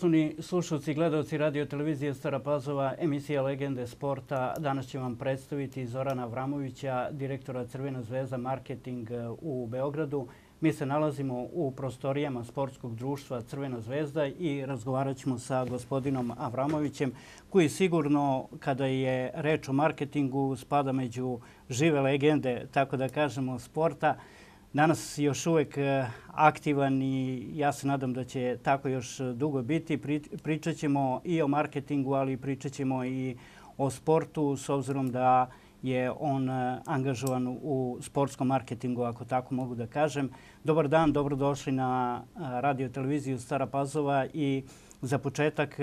poštovni slušalci i gledalci radio televizije Stara Pazova, emisija Legende sporta. Danas će vam predstaviti Zorana Vramovića, direktora Crvena zvezda marketing e, u Beogradu. Mi se nalazimo u prostorijama sportskog društva Crvena zvezda i razgovarat ćemo sa gospodinom Avramovićem, koji sigurno, kada je reč o marketingu, spada među žive legende, tako da kažemo, Sporta danas još uvek e, aktivan i ja se nadam da će tako još e, dugo biti. Pričat ćemo i o marketingu, ali pričat ćemo i o sportu s obzirom da je on e, angažovan u sportskom marketingu, ako tako mogu da kažem. Dobar dan, dobrodošli na radio televiziju Stara Pazova i za početak,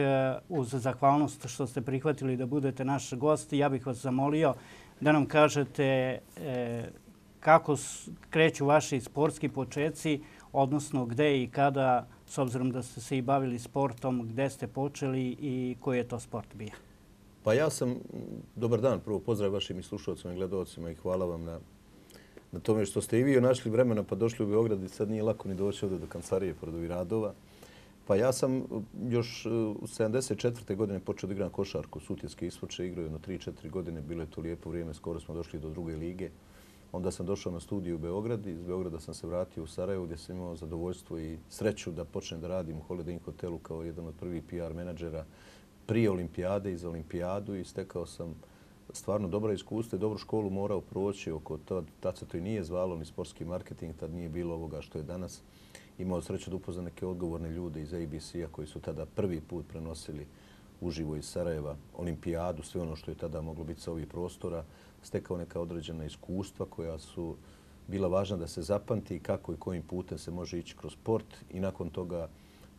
uz zahvalnost što ste prihvatili da budete naš gost, ja bih vas zamolio da nam kažete kako kreću vaši sportski početci, odnosno gde i kada, s obzirom da ste se i bavili sportom, gde ste počeli i koji je to sport bio? Pa ja sam, dobar dan, prvo pozdrav vašim slušalcima i gledalcima i hvala vam na, na tome što ste i vi našli vremena pa došli u Beograd i sad nije lako ni doći ovdje do kancarije pored ovih radova. Pa ja sam uh, još uh, u 74. godine počeo da igram košarku, sutjeske ispoče igraju na 3-4 godine, bilo je to lijepo vrijeme, skoro smo došli do druge lige. Onda sam došao na studiju u Beograd i iz Beograda sam se vratio u Sarajevo gdje sam imao zadovoljstvo i sreću da počnem da radim u Holiday Inn hotelu kao jedan od prvih PR menadžera prije olimpijade i za olimpijadu i stekao sam stvarno dobro iskustvo i dobru školu morao proći oko to. Tad se to i nije zvalo ni sportski marketing, tad nije bilo ovoga što je danas. Imao sreću da upoznam neke odgovorne ljude iz ABC-a koji su tada prvi put prenosili uživo iz Sarajeva olimpijadu, sve ono što je tada moglo biti sa ovih prostora stekao neka određena iskustva koja su bila važna da se zapamti kako i kojim putem se može ići kroz sport i nakon toga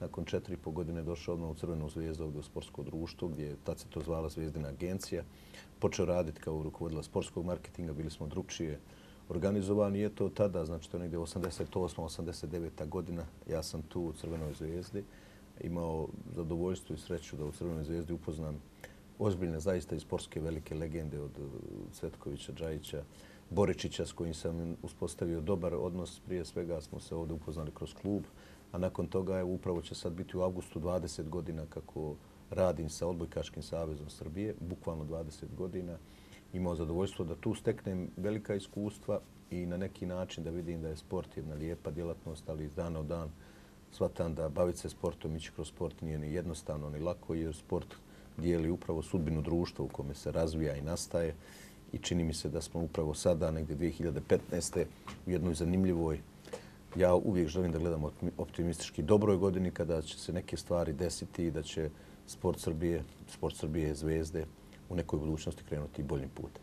nakon četiri i po godine došao odmah u Crvenu zvijezdu ovdje u sportsko društvo gdje je tad se to zvala Zvijezdina agencija. Počeo raditi kao rukovodila sportskog marketinga, bili smo drugčije organizovani. Je to tada, znači to je negdje 88-89. godina, ja sam tu u Crvenoj zvijezdi imao zadovoljstvo i sreću da u Crvenoj zvijezdi upoznam uh, ozbiljne zaista i sportske velike legende od eh, Cvetkovića, Đajića, Boričića s kojim sam uspostavio dobar odnos. Prije svega smo se ovdje upoznali kroz klub, a nakon toga je upravo će sad biti u augustu 20 godina kako radim sa Odbojkaškim savezom Srbije, bukvalno 20 godina. Imao zadovoljstvo da tu steknem velika iskustva i na neki način da vidim da je sport jedna lijepa djelatnost, ali iz dana u dan shvatam da baviti se sportom, ići kroz sport nije ni jednostavno ni lako, jer sport dijeli upravo sudbinu društva u kome se razvija i nastaje. I čini mi se da smo upravo sada, negde 2015. u jednoj zanimljivoj, ja uvijek želim da gledam optimistički dobroj godini kada će se neke stvari desiti i da će sport Srbije, sport Srbije zvezde u nekoj budućnosti krenuti boljim putem.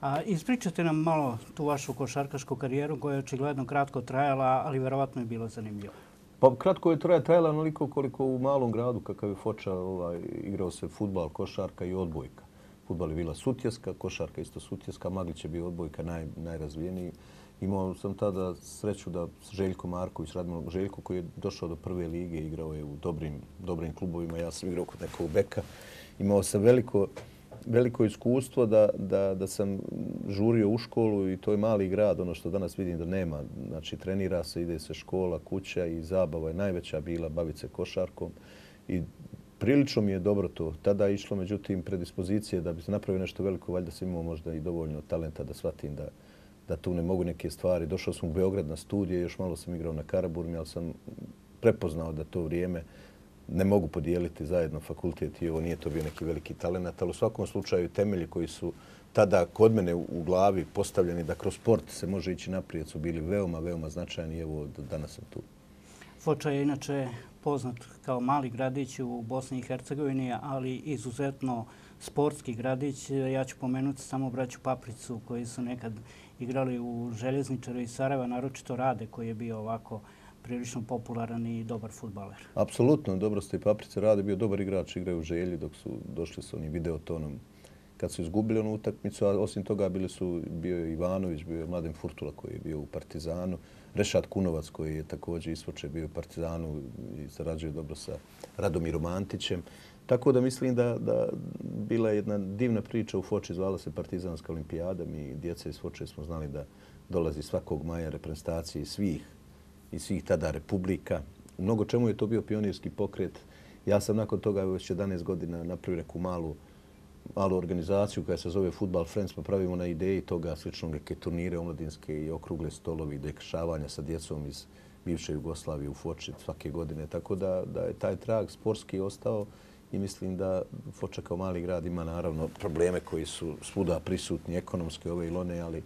A ispričate nam malo tu vašu košarkašku karijeru koja je očigledno kratko trajala, ali verovatno je bilo zanimljivo. Pa kratko je traje trajala onoliko koliko u malom gradu kakav je Foča ovaj, igrao se futbal, košarka i odbojka. Futbal je bila sutjeska, košarka isto sutjeska, Maglić je bio odbojka naj, najrazvijeniji. Imao sam tada sreću da s Željko Marković, Radmano Željko, koji je došao do prve lige, igrao je u dobrim, dobrim klubovima, ja sam igrao kod nekog beka. Imao sam veliko veliko iskustvo da, da, da sam žurio u školu i to je mali grad, ono što danas vidim da nema. Znači, trenira se, ide se škola, kuća i zabava je najveća bila, bavit se košarkom. I prilično mi je dobro to. Tada išlo, međutim, predispozicije da bi se napravio nešto veliko, valjda sam imao možda i dovoljno talenta da shvatim da, da tu ne mogu neke stvari. Došao sam u Beograd na studije, još malo sam igrao na Karaburmi, ali sam prepoznao da to vrijeme ne mogu podijeliti zajedno fakultet i ovo nije to bio neki veliki talent, ali u svakom slučaju temelji koji su tada kod mene u glavi postavljeni da kroz sport se može ići naprijed su bili veoma, veoma značajni i evo danas sam tu. Foča je inače poznat kao mali gradić u Bosni i Hercegovini, ali izuzetno sportski gradić. Ja ću pomenuti samo braću Papricu koji su nekad igrali u Željezničaru i Sarajeva, naročito Rade koji je bio ovako izuzetno prilično popularan i dobar futbaler. Apsolutno, dobro ste i Paprice rade, bio dobar igrač, igraju u želji dok su došli sa onim videotonom kad su izgubili onu utakmicu, a osim toga bili su, bio je Ivanović, bio je Mladen Furtula koji je bio u Partizanu, Rešat Kunovac koji je također ispoče bio u Partizanu i sarađuje dobro sa Radomirom Antićem. Tako da mislim da, da bila je jedna divna priča u Foči, zvala se Partizanska olimpijada. Mi djeca iz Foče smo znali da dolazi svakog maja reprezentacije svih i svih tada republika. U mnogo čemu je to bio pionirski pokret. Ja sam nakon toga već 11 godina napravio neku malu malu organizaciju koja se zove Football Friends, pa pravimo na ideji toga slično neke turnire omladinske i okrugle stolovi, dekšavanja sa djecom iz bivše Jugoslavije u Foči svake godine. Tako da, da je taj trag sportski ostao i mislim da Foča kao mali grad ima naravno probleme koji su svuda prisutni, ekonomske ove ilone, ali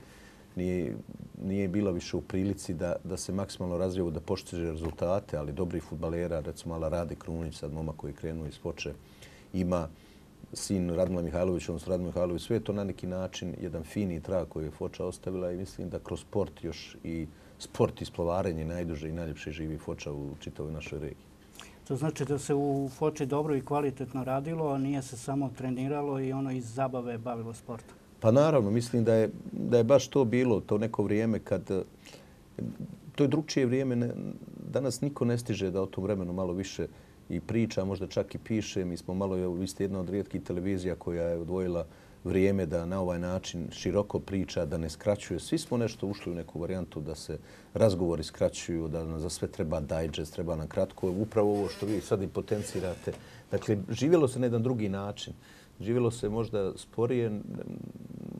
nije, nije bila više u prilici da, da se maksimalno razvijevu, da poštiže rezultate, ali dobri futbalera, recimo Ala Rade Krunić, sad moma koji je krenuo iz Foče, ima sin Radmila Mihajlović, odnosno Radmila Mihajlović, sve je to na neki način jedan fini trag koji je Foča ostavila i mislim da kroz sport još i sport i splovarenje najduže i najljepše živi Foča u čitavoj našoj regiji. To znači da se u Foči dobro i kvalitetno radilo, a nije se samo treniralo i ono iz zabave bavilo sportom. Pa naravno, mislim da je, da je baš to bilo, to neko vrijeme kad... Eh, to je drugčije vrijeme. Ne, danas niko ne stiže da o tom vremenu malo više i priča, možda čak i piše. Mi smo malo, vi ste jedna od rijetkih televizija koja je odvojila vrijeme da na ovaj način široko priča, da ne skraćuje. Svi smo nešto ušli u neku varijantu da se razgovori skraćuju, da nam za sve treba digest, treba na kratko. Upravo ovo što vi sad i potencirate. Dakle, živjelo se na jedan drugi način živjelo se možda sporije,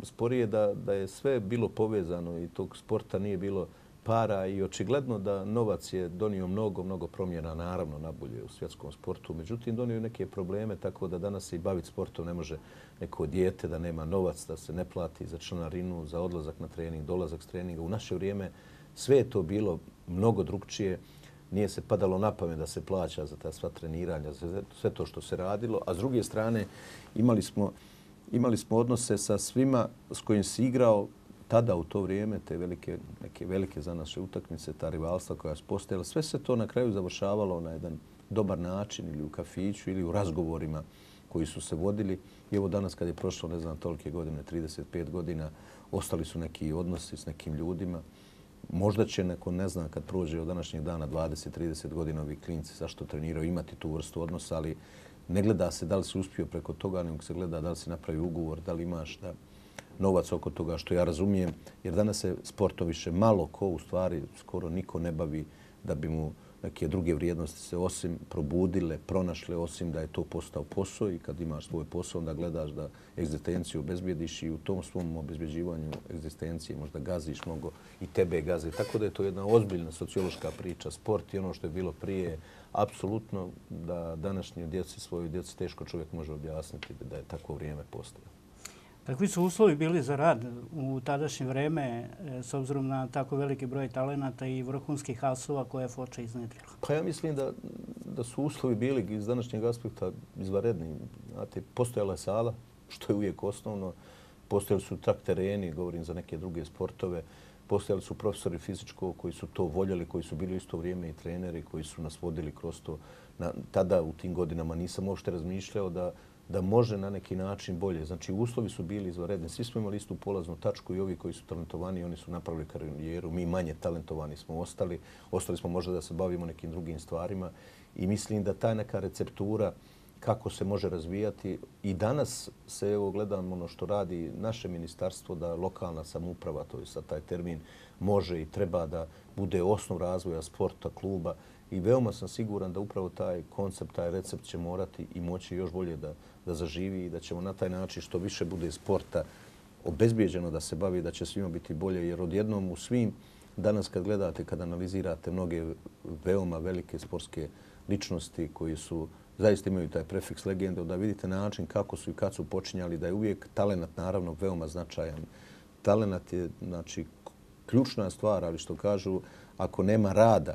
sporije da, da je sve bilo povezano i tog sporta nije bilo para i očigledno da novac je donio mnogo, mnogo promjena, naravno, nabulje u svjetskom sportu. Međutim, donio neke probleme, tako da danas se i baviti sportom ne može neko dijete, da nema novac, da se ne plati za članarinu, za odlazak na trening, dolazak s treninga. U naše vrijeme sve to bilo mnogo drugčije nije se padalo na pamet da se plaća za ta sva treniranja, za sve to što se radilo. A s druge strane, imali smo, imali smo odnose sa svima s kojim si igrao tada u to vrijeme, te velike, neke velike za naše utakmice, ta rivalstva koja se postojala. Sve se to na kraju završavalo na jedan dobar način ili u kafiću ili u razgovorima koji su se vodili. I evo danas kad je prošlo, ne znam, tolike godine, 35 godina, ostali su neki odnosi s nekim ljudima možda će neko, ne znam, kad prođe od današnjeg dana 20-30 godina ovih klinici, zašto treniraju, imati tu vrstu odnosa, ali ne gleda se da li si uspio preko toga, nego se gleda da li si napravi ugovor, da li imaš da, novac oko toga, što ja razumijem. Jer danas se sportoviše malo ko, u stvari, skoro niko ne bavi da bi mu neke druge vrijednosti se osim probudile, pronašle, osim da je to postao posao i kad imaš svoj posao, onda gledaš da egzistenciju obezbjediš i u tom svom obezbjeđivanju egzistencije možda gaziš mnogo i tebe gazi. Tako da je to jedna ozbiljna sociološka priča. Sport i ono što je bilo prije, apsolutno da današnje djece svoje djeci teško čovjek može objasniti da je tako vrijeme postao. Kakvi dakle, su uslovi bili za rad u tadašnje vreme e, s obzirom na tako veliki broj talenata i vrhunskih asova koje je Foča iznedrila? Pa ja mislim da, da su uslovi bili iz današnjeg aspekta izvaredni. Znate, postojala je sala, što je uvijek osnovno. Postojali su trak tereni, govorim za neke druge sportove. Postojali su profesori fizičko koji su to voljeli, koji su bili isto vrijeme i treneri koji su nas vodili kroz to. Na, tada u tim godinama nisam uopšte razmišljao da da može na neki način bolje. Znači, uslovi su bili izvaredni. Svi smo imali istu polaznu tačku i ovi koji su talentovani, oni su napravili karijeru. Mi manje talentovani smo ostali. Ostali smo možda da se bavimo nekim drugim stvarima. I mislim da ta neka receptura kako se može razvijati. I danas se evo, gledam ono što radi naše ministarstvo, da lokalna samuprava, to je sad taj termin, može i treba da bude osnov razvoja sporta, kluba. I veoma sam siguran da upravo taj koncept, taj recept će morati i moći još bolje da da zaživi i da ćemo na taj način što više bude sporta obezbijeđeno da se bavi, da će svima biti bolje. Jer odjednom u svim, danas kad gledate, kad analizirate mnoge veoma velike sportske ličnosti koji su zaista imaju taj prefiks legende, da vidite na način kako su i kad su počinjali, da je uvijek talenat naravno veoma značajan. Talenat je znači, ključna stvar, ali što kažu, ako nema rada,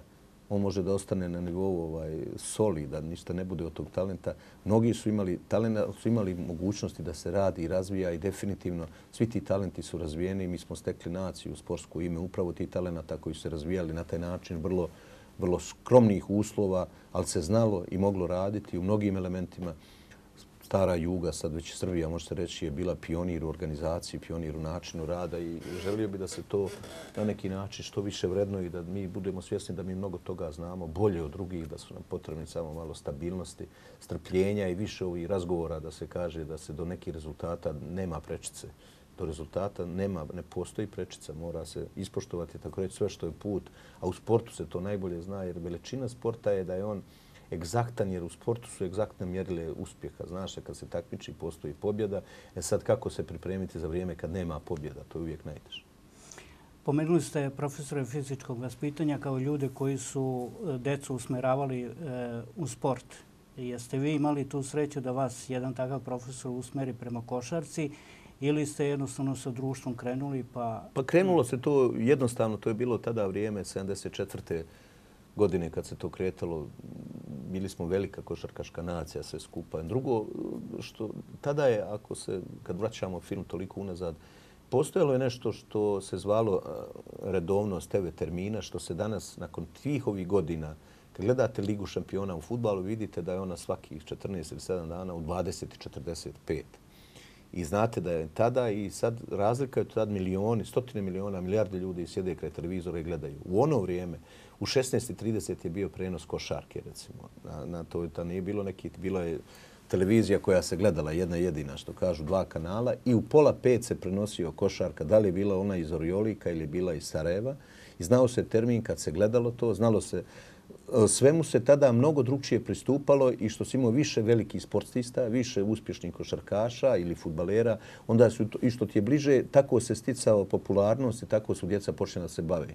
on može da ostane na nivou ovaj, soli, da ništa ne bude od tog talenta. Mnogi su imali talenta, su imali mogućnosti da se radi i razvija i definitivno svi ti talenti su razvijeni. Mi smo stekli naciju, sportsku ime, upravo ti talenta koji su se razvijali na taj način vrlo, vrlo skromnih uslova, ali se znalo i moglo raditi u mnogim elementima stara Juga, sad već Srbija, može se reći, je bila pionir u organizaciji, pionir u načinu rada i želio bi da se to na neki način što više vredno i da mi budemo svjesni da mi mnogo toga znamo bolje od drugih, da su nam potrebni samo malo stabilnosti, strpljenja i više ovih razgovora da se kaže da se do nekih rezultata nema prečice. Do rezultata nema, ne postoji prečica, mora se ispoštovati tako reći sve što je put, a u sportu se to najbolje zna jer veličina sporta je da je on egzaktan, jer u sportu su egzaktne mjerile uspjeha. Znaš, kad se takmiči, postoji pobjeda. E sad, kako se pripremiti za vrijeme kad nema pobjeda? To je uvijek najteže. Pomenuli ste profesore fizičkog vaspitanja kao ljude koji su e, decu usmeravali e, u sport. Jeste vi imali tu sreću da vas jedan takav profesor usmeri prema košarci ili ste jednostavno sa društvom krenuli pa... Pa krenulo se to jednostavno, to je bilo tada vrijeme 74 godine kad se to kretalo, bili smo velika košarkaška nacija, sve skupa. Drugo, što tada je, ako se, kad vraćamo film toliko unazad, postojalo je nešto što se zvalo redovnost TV termina, što se danas, nakon tih ovih godina, kad gledate Ligu šampiona u futbalu, vidite da je ona svakih 14 ili 7 dana u 20 i 45. I znate da je tada i sad razlika je to tad milioni, stotine miliona, milijarde ljudi sjede kraj televizora i gledaju. U ono vrijeme, U 16.30 je bio prenos košarke, recimo. Na na to je, ta nije bilo neki, bila je televizija koja se gledala jedna jedina, što kažu, dva kanala i u pola pet se prenosio košarka, da li je bila ona iz Oriolika ili bila iz Sarajeva. I znao se termin kad se gledalo to, znalo se E, svemu se tada mnogo drugčije pristupalo i što se imao više velikih sportista, više uspješnih košarkaša ili futbalera, onda su, i što ti je bliže, tako se sticao popularnost i tako su djeca počne da se bave.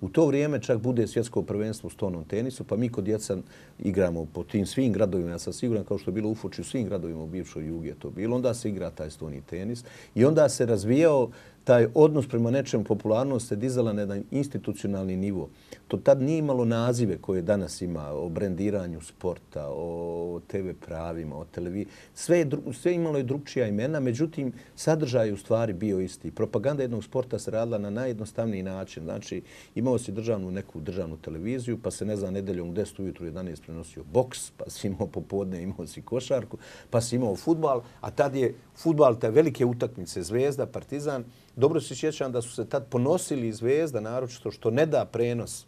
U to vrijeme čak bude svjetsko prvenstvo u stonom tenisu, pa mi kod djeca igramo po tim svim gradovima, ja sam siguran kao što je bilo u Fuči, u svim gradovima u bivšoj jugi to bilo, onda se igra taj stoni tenis i onda se razvijao taj odnos prema nečemu popularnosti se dizala na jedan institucionalni nivo. To tad nije imalo nazive koje danas ima o brendiranju sporta, o TV pravima, o televiziji. Sve, sve imalo je drugčija imena, međutim, sadržaj je u stvari bio isti. Propaganda jednog sporta se radila na najjednostavniji način. Znači, imao se državnu neku državnu televiziju, pa se ne zna, nedeljom u 10. ujutru 11. prenosio boks, pa si imao popodne, imao si košarku, pa si imao futbal, a tad je futbal, te velike utakmice, zvezda, partizan, Dobro se sjećam da su se tad ponosili zvezda, naročito što ne da prenos.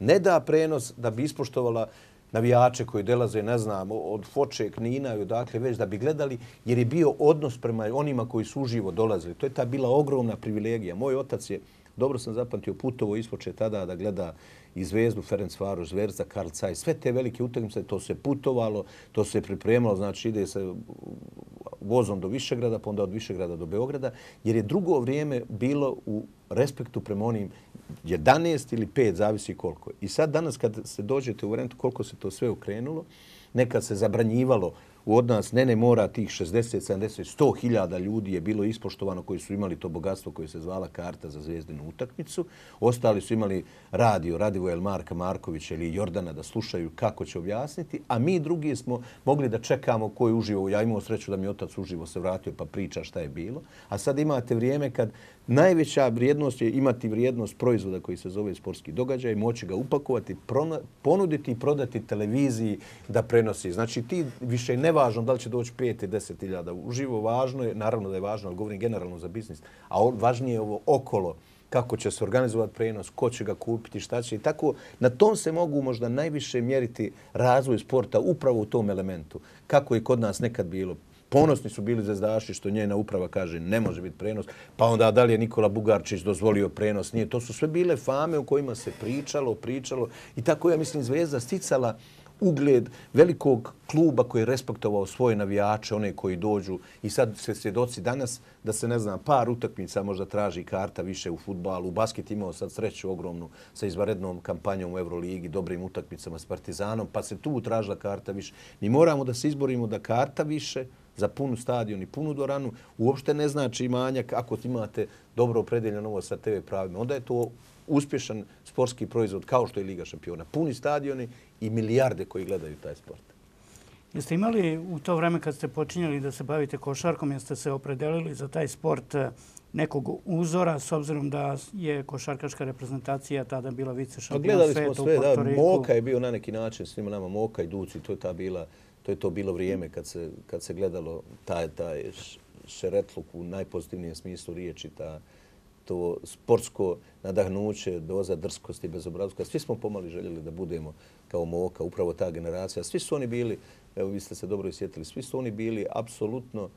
Ne da prenos da bi ispoštovala navijače koji delaze, ne znam, od Foče, Knina i odakle već, da bi gledali jer je bio odnos prema onima koji su uživo dolazili. To je ta bila ogromna privilegija. Moj otac je Dobro sam zapamtio Putovo ispoče tada da gleda i Zvezdu, Ferenc Varu, Zvezda, Karl Caj, sve te velike utakmice, to se putovalo, to se pripremalo, znači ide se vozom do Višegrada, pa onda od Višegrada do Beograda, jer je drugo vrijeme bilo u respektu prema onim 11 ili 5, zavisi koliko. I sad danas kad se dođete u Rentu, koliko se to sve okrenulo, nekad se zabranjivalo u od nas ne ne mora tih 60, 70, 100.000 hiljada ljudi je bilo ispoštovano koji su imali to bogatstvo koje se zvala karta za zvezdenu utakmicu. Ostali su imali radio, radio El Marka Markovića ili Jordana da slušaju kako će objasniti, a mi drugi smo mogli da čekamo ko je uživo. Ja imao sreću da mi otac uživo se vratio pa priča šta je bilo. A sad imate vrijeme kad Najveća vrijednost je imati vrijednost proizvoda koji se zove sportski događaj, moći ga upakovati, ponuditi i prodati televiziji da prenosi. Znači ti više je nevažno da li će doći 5 ili 10.000. Uživo važno je, naravno da je važno, ali govorim generalno za biznis, a važnije je ovo okolo kako će se organizovati prenos, ko će ga kupiti, šta će i tako. Na tom se mogu možda najviše mjeriti razvoj sporta upravo u tom elementu. Kako je kod nas nekad bilo ponosni su bili zvezdaši što njena uprava kaže ne može biti prenos, pa onda da li je Nikola Bugarčić dozvolio prenos, nije. To su sve bile fame u kojima se pričalo, pričalo i tako ja mislim zvezda sticala ugled velikog kluba koji je respektovao svoje navijače, one koji dođu i sad se svjedoci danas da se, ne znam, par utakmica možda traži karta više u futbalu. U basket imao sad sreću ogromnu sa izvarednom kampanjom u Euroligi, dobrim utakmicama s Partizanom, pa se tu tražila karta više. Mi moramo da se izborimo da karta više, za punu stadion i punu doranu, uopšte ne znači manjak ako imate dobro opredeljeno ovo sa TV pravima. Onda je to uspješan sportski proizvod kao što je Liga šampiona. Puni stadioni i milijarde koji gledaju taj sport. Jeste imali u to vreme kad ste počinjali da se bavite košarkom, jeste se opredelili za taj sport eh, nekog uzora, s obzirom da je košarkaška reprezentacija tada bila vice pa šampiona sveta u Portoriku? Gledali smo sve, da, Moka je bio na neki način, svima nama Moka i Duci, to je ta bila to je to bilo vrijeme kad se, kad se gledalo taj, taj šeretluk u najpozitivnijem smislu riječi, ta, to sportsko nadahnuće, doza drskosti i Svi smo pomali željeli da budemo kao Moka, upravo ta generacija. Svi su oni bili, evo vi ste se dobro isjetili, svi su oni bili apsolutno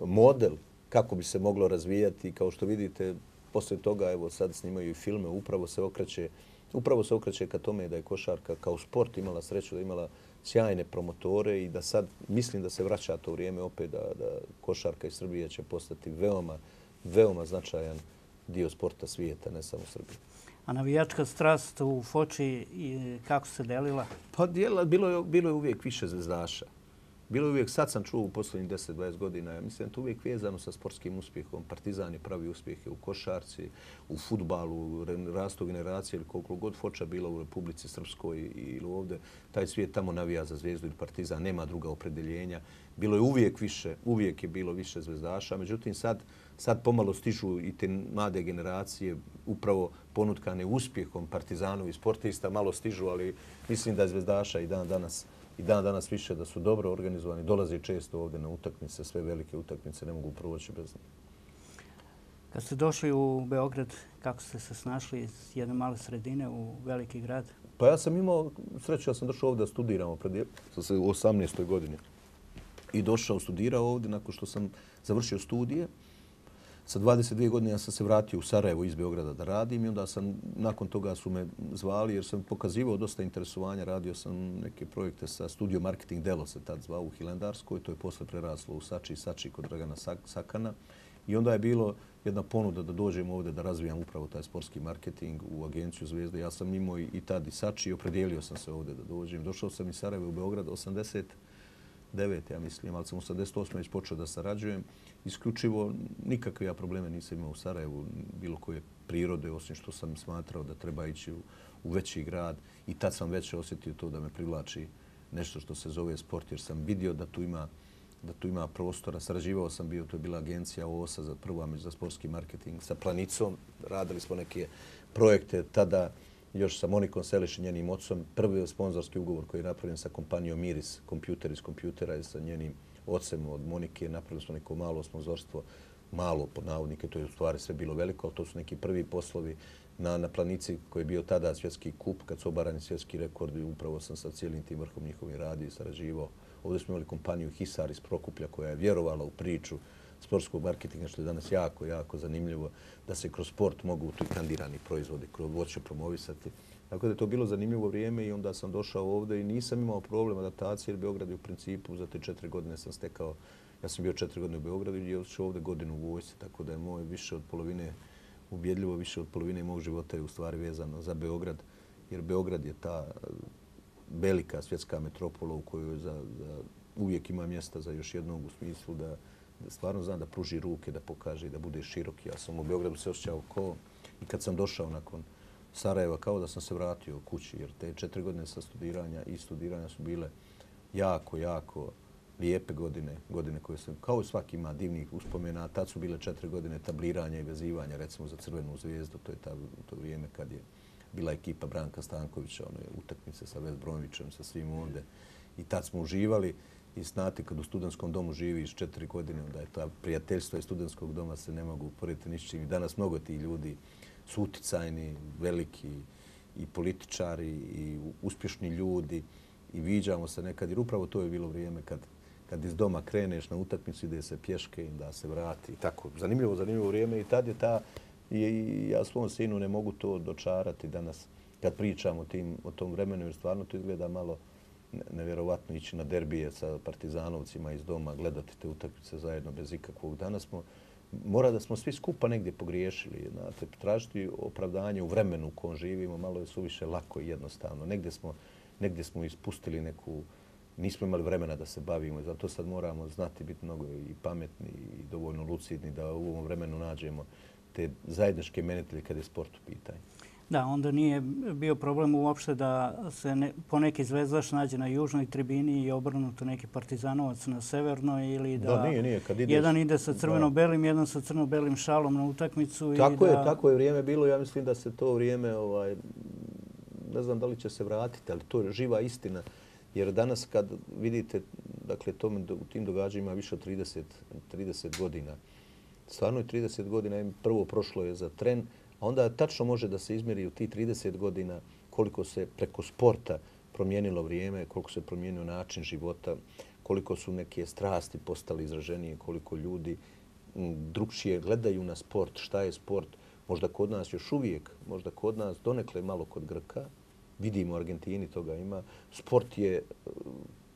model kako bi se moglo razvijati. Kao što vidite, poslije toga, evo sad snimaju i filme, upravo se okreće, upravo se okreće ka tome da je košarka kao sport imala sreću, da imala uh, sjajne promotore i da sad mislim da se vraća to vrijeme opet da, da košarka iz Srbije će postati veoma, veoma značajan dio sporta svijeta, ne samo Srbije. A navijačka strast u Foči kako se delila? Pa dijela, bilo, je, bilo je uvijek više zvezdaša. Bilo je uvijek, sad sam čuo u poslednjih 10-20 godina, ja mislim, to uvijek vezano sa sportskim uspjehom. Partizan je pravi uspjeh u košarci, u futbalu, rastu generacije ili koliko god foča bila u Republici Srpskoj ili ovdje. Taj svijet tamo navija za zvijezdu ili partizan, nema druga opredeljenja. Bilo je uvijek više, uvijek je bilo više zvezdaša. Međutim, sad, sad pomalo stižu i te mlade generacije, upravo ponutkane uspjehom partizanovi sportista, malo stižu, ali mislim da je zvezdaša i dan danas i dan danas više da su dobro organizovani, dolaze često ovdje na utakmice, sve velike utakmice, ne mogu proći bez njih. Kad ste došli u Beograd, kako ste se snašli iz jedne male sredine u veliki grad? Pa ja sam imao sreću, ja sam došao ovdje da studiramo pred u 18. godini. I došao, studirao ovdje nakon što sam završio studije. Sa 22 godine ja sam se vratio u Sarajevo iz Beograda da radim i onda sam nakon toga su me zvali jer sam pokazivao dosta interesovanja. Radio sam neke projekte sa Studio Marketing Delo se tad zvao u Hilendarskoj. To je posle preraslo u Sači i Sači kod Dragana Sakana. I onda je bilo jedna ponuda da dođem ovdje da razvijam upravo taj sportski marketing u agenciju Zvezde. Ja sam imao i tad i Sači i opredijelio sam se ovdje da dođem. Došao sam iz Sarajeva u Beograd devete, ja mislim, ali sam u 78. već počeo da sarađujem. Isključivo, nikakve ja probleme nisam imao u Sarajevu, bilo koje prirode, osim što sam smatrao da treba ići u veći grad. I tad sam već osjetio to da me privlači nešto što se zove sport, jer sam vidio da tu ima da tu ima prostora. Sarađivao sam bio, to je bila agencija OSA za prvo, a među za sportski marketing sa Planicom. Radili smo neke projekte tada još sa Monikom Seliš i njenim ocom. Prvi sponzorski ugovor koji je napravljen sa kompanijom Miris, kompjuter iz kompjutera i sa njenim ocem od Monike. Napravili smo neko malo sponzorstvo, malo po navodnike, to je u stvari sve bilo veliko, ali to su neki prvi poslovi na, na planici koji je bio tada svjetski kup, kad su obarani svjetski i upravo sam sa cijelim tim vrhom njihovim radi i sarađivao. Ovdje smo imali kompaniju Hisar iz Prokuplja koja je vjerovala u priču sportskog marketinga, što je danas jako, jako zanimljivo, da se kroz sport mogu tu i kandirani proizvodi, kroz voće promovisati. Tako da je to bilo zanimljivo vrijeme i onda sam došao ovdje i nisam imao problem adaptacije jer Beograd je u principu za te četiri godine sam stekao. Ja sam bio četiri godine u Beogradu i još ovdje godinu u vojci, tako da je moj više od polovine ubjedljivo, više od polovine mog života je u stvari vezano za Beograd, jer Beograd je ta eh, velika svjetska metropola u kojoj za, za uvijek ima mjesta za još jednog u smislu da stvarno znam da pruži ruke, da pokaže i da bude širok. Ja sam u Beogradu se osjećao ko i kad sam došao nakon Sarajeva, kao da sam se vratio kući, jer te četiri godine sa studiranja i studiranja su bile jako, jako lijepe godine, godine koje su kao i svaki ima divnih uspomena, tad su bile četiri godine tabliranja i vezivanja, recimo za Crvenu zvijezdu, to je ta, to vrijeme kad je bila ekipa Branka Stankovića, ono je utakmice sa Vez sa svim ovde, i tad smo uživali. I znate, kad u studenskom domu živiš četiri godine, onda je to prijateljstvo iz studenskog doma se ne mogu uporediti ničim. I danas mnogo ti ljudi su uticajni, veliki i političari i uspješni ljudi. I viđamo se nekad, jer upravo to je bilo vrijeme kad kad iz doma kreneš na utakmicu ide se pješke i da se vrati. Tako, zanimljivo, zanimljivo vrijeme i tad je ta, i ja svom sinu ne mogu to dočarati danas kad pričamo tim, o tom vremenu jer stvarno to izgleda malo nevjerovatno ići na derbije sa partizanovcima iz doma, gledati te utakmice zajedno bez ikakvog. Danas smo, mora da smo svi skupa negdje pogriješili. Znate, tražiti opravdanje u vremenu u kojem živimo malo je suviše lako i jednostavno. Negdje smo, negdje smo ispustili neku, nismo imali vremena da se bavimo. Zato sad moramo znati biti mnogo i pametni i dovoljno lucidni da u ovom vremenu nađemo te zajedničke menitelje kada je sport u pitanju. Da, onda nije bio problem uopšte da se ne, poneki zvezdaš nađe na južnoj tribini i obrnuto neki partizanovac na severnoj ili da, da nije, nije. Kad ideš, jedan ide sa crveno-belim, jedan sa crno-belim šalom na utakmicu. Tako je, tako je vrijeme bilo. Ja mislim da se to vrijeme, ovaj, ne znam da li će se vratiti, ali to je živa istina. Jer danas kad vidite, dakle, tom, u tim događajima više od 30, 30 godina, stvarno je 30 godina, prvo prošlo je za tren, onda tačno može da se izmjeri u ti 30 godina koliko se preko sporta promijenilo vrijeme, koliko se promijenio način života, koliko su neke strasti postali izraženije, koliko ljudi drugšije gledaju na sport, šta je sport. Možda kod nas još uvijek, možda kod nas donekle malo kod Grka, vidimo u Argentini toga ima, sport je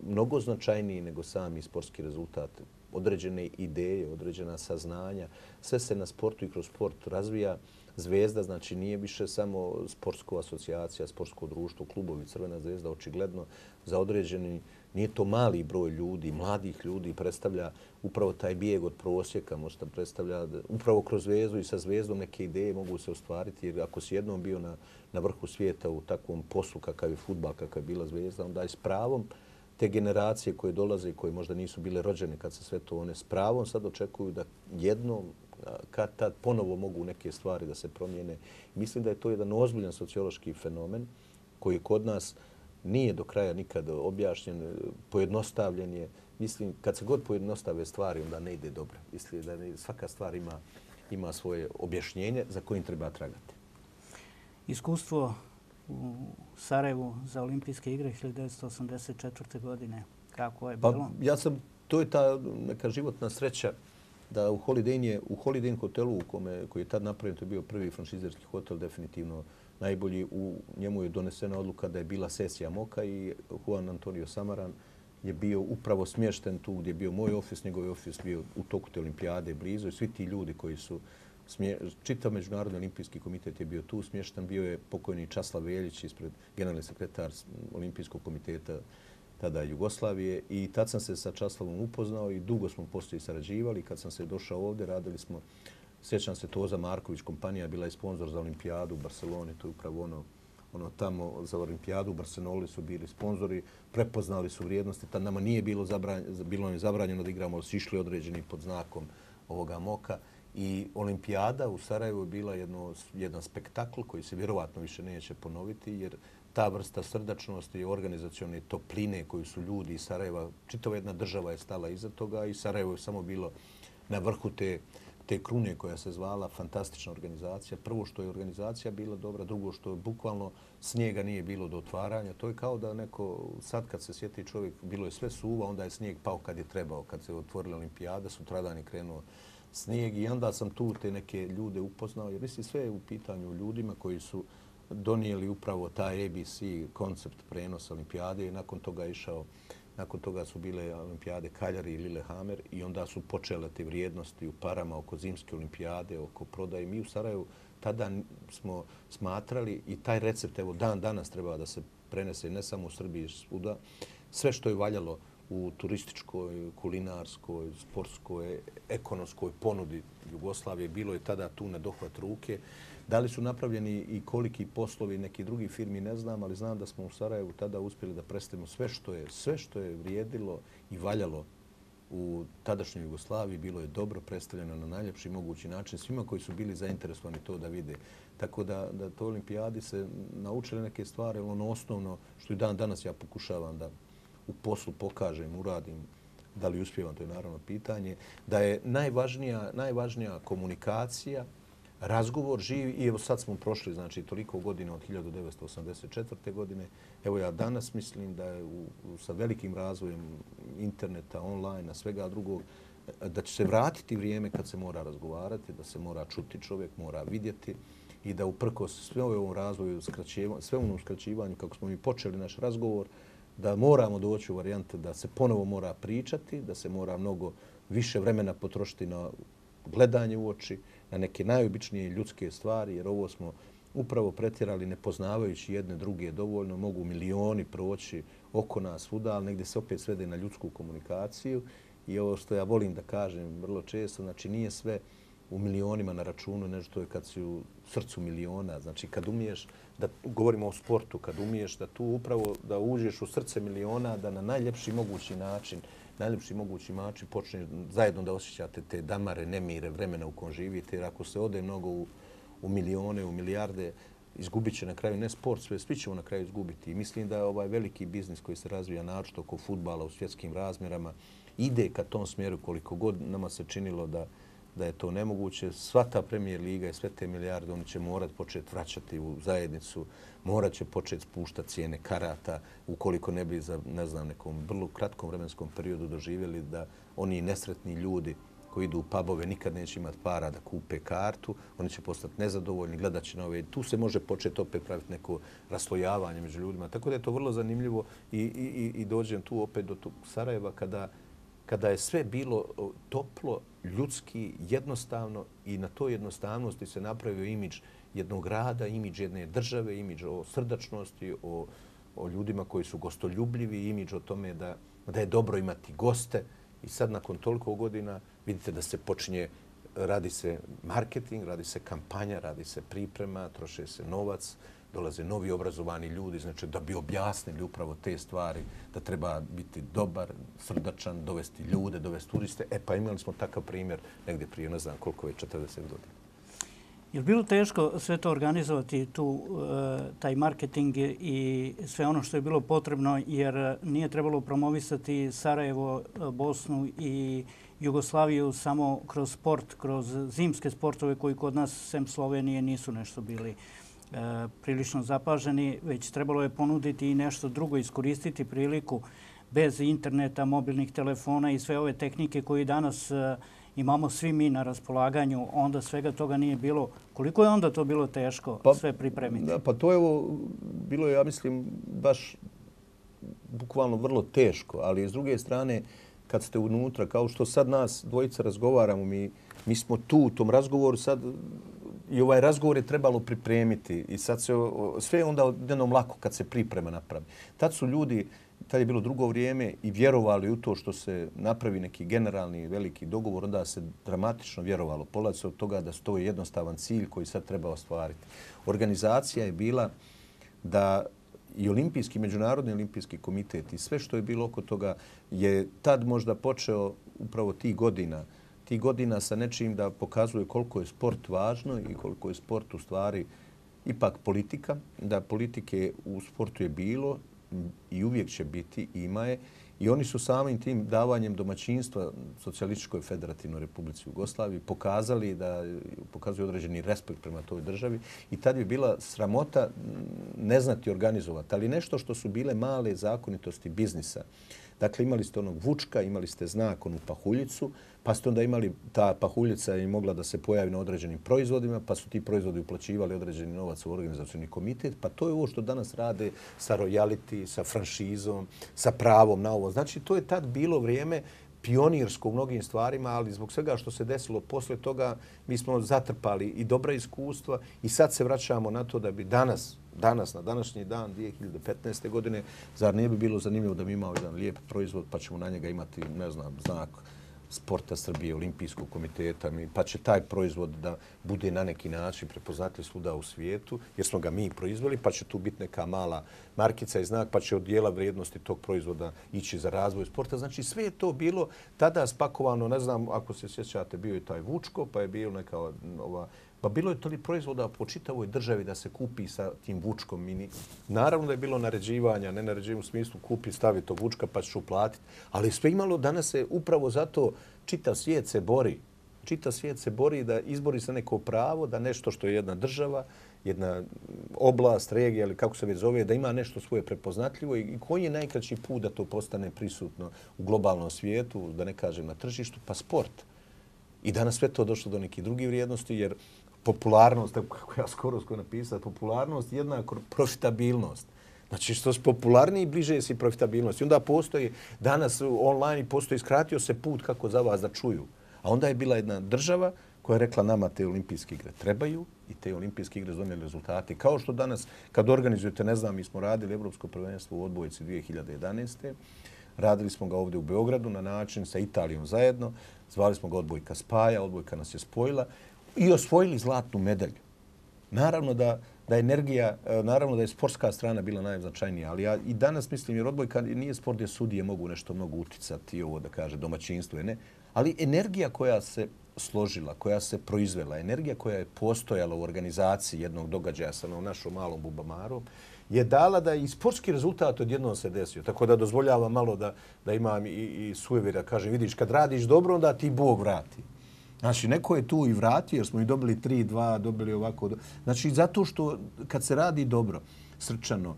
mnogo značajniji nego sami sportski rezultat. Određene ideje, određena saznanja, sve se na sportu i kroz sport razvija zvezda, znači nije više samo sportsko asocijacija, sportsko društvo, klubovi Crvena zvezda, očigledno za određeni, nije to mali broj ljudi, mladih ljudi, predstavlja upravo taj bijeg od prosjeka, možda predstavlja upravo kroz zvezdu i sa zvezdom neke ideje mogu se ostvariti, jer ako si jednom bio na vrhu svijeta u takvom poslu kakav je futbal, kakav je bila zvezda, onda je s pravom te generacije koje dolaze i koje možda nisu bile rođene kad se sve to one s pravom sad očekuju da jednom kad tad ponovo mogu neke stvari da se promijene. Mislim da je to jedan ozbiljan sociološki fenomen koji kod nas nije do kraja nikad objašnjen, pojednostavljen je. Mislim, kad se god pojednostave stvari, onda ne ide dobro. Mislim da svaka stvar ima, ima svoje objašnjenje za kojim treba tragati. Iskustvo u Sarajevu za olimpijske igre 1984. godine, kako je pa, bilo? Pa, ja sam, to je ta neka životna sreća da u Holiday Inn, je, u Holiday Inn hotelu u kome, koji je tad napravljen, to je bio prvi franšizerski hotel, definitivno najbolji, u njemu je donesena odluka da je bila sesija Moka i Juan Antonio Samaran je bio upravo smješten tu gdje je bio moj ofis, njegov ofis bio u toku te olimpijade blizu i svi ti ljudi koji su smje... čitao Međunarodni olimpijski komitet je bio tu smješten, bio je pokojni Časlav Veljić ispred generalni sekretar olimpijskog komiteta tada Jugoslavije i tad sam se sa Časlavom upoznao i dugo smo poslije sarađivali. Kad sam se došao ovdje, radili smo, sjećam se, Toza Marković kompanija bila je sponsor za olimpijadu u Barceloni, to je upravo ono, ono tamo za olimpijadu u Barcelonu su bili sponzori, prepoznali su vrijednosti, tad nama nije bilo, zabranjeno, bilo im zabranjeno da igramo, su išli određeni pod znakom ovoga moka. I olimpijada u Sarajevu je bila jedno, jedan spektakl koji se vjerovatno više neće ponoviti, jer ta vrsta srdačnosti i organizacijone topline koju su ljudi iz Sarajeva, čitava jedna država je stala iza toga i Sarajevo je samo bilo na vrhu te, te krune koja se zvala fantastična organizacija. Prvo što je organizacija bila dobra, drugo što je bukvalno snijega nije bilo do otvaranja. To je kao da neko, sad kad se sjeti čovjek, bilo je sve suva, onda je snijeg pao kad je trebao, kad se otvorila olimpijada, sutradan je krenuo snijeg i onda sam tu te neke ljude upoznao. Jer misli sve je u pitanju ljudima koji su uh, donijeli upravo taj ABC koncept prenos olimpijade i nakon toga išao Nakon toga su bile olimpijade Kaljari i Lillehammer i onda su počele te vrijednosti u parama oko zimske olimpijade, oko prodaje. Mi u Sarajevu tada smo smatrali i taj recept, evo dan danas treba da se prenese ne samo u Srbiji i svuda, sve što je valjalo u turističkoj, kulinarskoj, sportskoj, ekonomskoj ponudi Jugoslavije, bilo je tada tu na dohvat ruke. Da li su napravljeni i koliki poslovi neki drugi firmi, ne znam, ali znam da smo u Sarajevu tada uspjeli da prestavimo sve što je, sve što je vrijedilo i valjalo u tadašnjoj Jugoslaviji. Bilo je dobro predstavljeno na najljepši mogući način svima koji su bili zainteresovani to da vide. Tako da, da to olimpijadi se naučili neke stvari, ono osnovno što i dan danas ja pokušavam da u poslu pokažem, uradim, da li uspijevam, to je naravno pitanje, da je najvažnija, najvažnija komunikacija, razgovor živi i evo sad smo prošli znači toliko godina od 1984. godine. Evo ja danas mislim da je u, sa velikim razvojem interneta, online, svega drugog, da će se vratiti vrijeme kad se mora razgovarati, da se mora čuti čovjek, mora vidjeti i da uprko sve ovom razvoju, sve onom skraćivanju kako smo mi počeli naš razgovor, da moramo doći u varijante da se ponovo mora pričati, da se mora mnogo više vremena potrošiti na gledanje u oči, na neke najobičnije ljudske stvari, jer ovo smo upravo pretjerali nepoznavajući jedne druge dovoljno, mogu milioni proći oko nas svuda, ali negdje se opet svede na ljudsku komunikaciju. I ovo što ja volim da kažem vrlo često, znači nije sve u milionima na računu, nešto je kad si u srcu miliona. Znači kad umiješ, da govorimo o sportu, kad umiješ da tu upravo da uđeš u srce miliona, da na najljepši mogući način najljepši mogući mači počne zajedno da osjećate te damare, nemire, vremena u kojem živite. Jer ako se ode mnogo u u milione, u milijarde, izgubit će na kraju, ne sport, sve, svi ćemo na kraju izgubiti. I mislim da je ovaj veliki biznis koji se razvija naročito oko futbala u svjetskim razmjerama ide ka tom smjeru koliko god nama se činilo da da je to nemoguće. Sva ta premijer liga i sve te milijarde oni će morat početi vraćati u zajednicu, morat će početi spuštati cijene karata ukoliko ne bi za ne znam, nekom vrlo kratkom vremenskom periodu doživjeli da oni nesretni ljudi koji idu u pubove nikad neće imati para da kupe kartu, oni će postati nezadovoljni, gledat će na ove. Tu se može početi opet praviti neko raslojavanje među ljudima. Tako da je to vrlo zanimljivo i, i, i dođem tu opet do tu Sarajeva kada kada je sve bilo toplo, ljudski, jednostavno i na to jednostavnosti se napravio imidž jednog rada, imidž jedne države, imidž o srdačnosti, o, o ljudima koji su gostoljubljivi, imidž o tome da, da je dobro imati goste. I sad nakon toliko godina vidite da se počinje, radi se marketing, radi se kampanja, radi se priprema, troše se novac, dolaze novi obrazovani ljudi, znači da bi objasnili upravo te stvari, da treba biti dobar, srdačan, dovesti ljude, dovesti turiste. E pa imali smo takav primjer negdje prije, ne znam koliko je, 40 godina. Je li bilo teško sve to organizovati, tu, e, taj marketing i sve ono što je bilo potrebno, jer e, nije trebalo promovisati Sarajevo, e, Bosnu i Jugoslaviju samo kroz sport, kroz zimske sportove koji kod nas, sem Slovenije, nisu nešto bili. E, prilično zapaženi, već trebalo je ponuditi i nešto drugo, iskoristiti priliku bez interneta, mobilnih telefona i sve ove tehnike koje danas e, imamo svi mi na raspolaganju, onda svega toga nije bilo. Koliko je onda to bilo teško pa, sve pripremiti? Pa to je bilo, ja mislim, baš bukvalno vrlo teško, ali s druge strane, kad ste unutra, kao što sad nas dvojica razgovaramo, mi smo tu u tom razgovoru, sad i ovaj razgovor je trebalo pripremiti i sad se sve onda jednom lako kad se priprema napravi. Tad su ljudi, tad je bilo drugo vrijeme i vjerovali u to što se napravi neki generalni veliki dogovor, onda se dramatično vjerovalo. Polad se od toga da to je jednostavan cilj koji sad treba ostvariti. Organizacija je bila da i olimpijski, međunarodni olimpijski komitet i sve što je bilo oko toga je tad možda počeo upravo tih godina ti godina sa nečim da pokazuje koliko je sport važno i koliko je sport u stvari ipak politika, da politike u sportu je bilo i uvijek će biti, ima je. I oni su samim tim davanjem domaćinstva Socialističkoj federativnoj republici Jugoslaviji pokazali da pokazuju određeni respekt prema toj državi i tad bi bila sramota ne znati organizovati. Ali nešto što su bile male zakonitosti biznisa. Dakle, imali ste onog Vučka, imali ste znak onu pahuljicu, pa ste onda imali ta pahuljica i mogla da se pojavi na određenim proizvodima, pa su ti proizvodi uplaćivali određeni novac u organizacijni komitet, pa to je ovo što danas rade sa royalty, sa franšizom, sa pravom na ovo. Znači, to je tad bilo vrijeme pionirsko u mnogim stvarima, ali zbog svega što se desilo posle toga, mi smo zatrpali i dobra iskustva i sad se vraćamo na to da bi danas, danas, na današnji dan 2015. godine, zar ne bi bilo zanimljivo da mi imao jedan lijep proizvod pa ćemo na njega imati, ne znam, znak, sporta Srbije, olimpijskog komiteta, pa će taj proizvod da bude na neki način prepoznatelj svuda u svijetu, jer smo ga mi proizveli, pa će tu biti neka mala markica i znak, pa će od dijela vrijednosti tog proizvoda ići za razvoj sporta. Znači sve je to bilo tada spakovano, ne znam ako se sjećate, bio je taj Vučko, pa je bilo neka ova Pa bilo je to li proizvoda po čitavoj državi da se kupi sa tim vučkom mini? Naravno da je bilo naređivanja, ne naređivanja u smislu kupi, stavi to vučka pa ćeš uplatiti. Ali sve imalo danas se upravo zato čita svijet se bori. Čita svijet se bori da izbori se neko pravo, da nešto što je jedna država, jedna oblast, regija ili kako se već zove, da ima nešto svoje prepoznatljivo i koji je najkraći put da to postane prisutno u globalnom svijetu, da ne kažem na tržištu, pa sport. I danas sve to došlo do nekih drugih vrijednosti, jer popularnost, kako ja skoro skoro napisao, popularnost jednako profitabilnost. Znači, što si popularniji, bliže si profitabilnosti. Onda postoji, danas online postoji, skratio se put kako za vas da čuju. A onda je bila jedna država koja je rekla nama te olimpijske igre trebaju i te olimpijske igre zdomljaju rezultate. Kao što danas, kad organizujete, ne znam, mi smo radili Evropsko prvenstvo u odbojici 2011. Radili smo ga ovdje u Beogradu na način sa Italijom zajedno. Zvali smo ga odbojka spaja, odbojka nas je spojila i osvojili zlatnu medalju. Naravno da da je energija, e, naravno da je sportska strana bila najznačajnija, ali ja i danas mislim jer odbojka nije sport gdje sudije mogu nešto mnogo uticati ovo da kaže domaćinstvo je ne, ali energija koja se složila, koja se proizvela, energija koja je postojala u organizaciji jednog događaja sa našom malom bubamarom, je dala da i sportski rezultat odjednom se desio. Tako da dozvoljava malo da, da imam i, i sujevira, kažem, vidiš, kad radiš dobro, onda ti Bog vrati. Znači, neko je tu i vratio, jer smo i dobili 3-2, dobili ovako. Znači, zato što kad se radi dobro, srčano,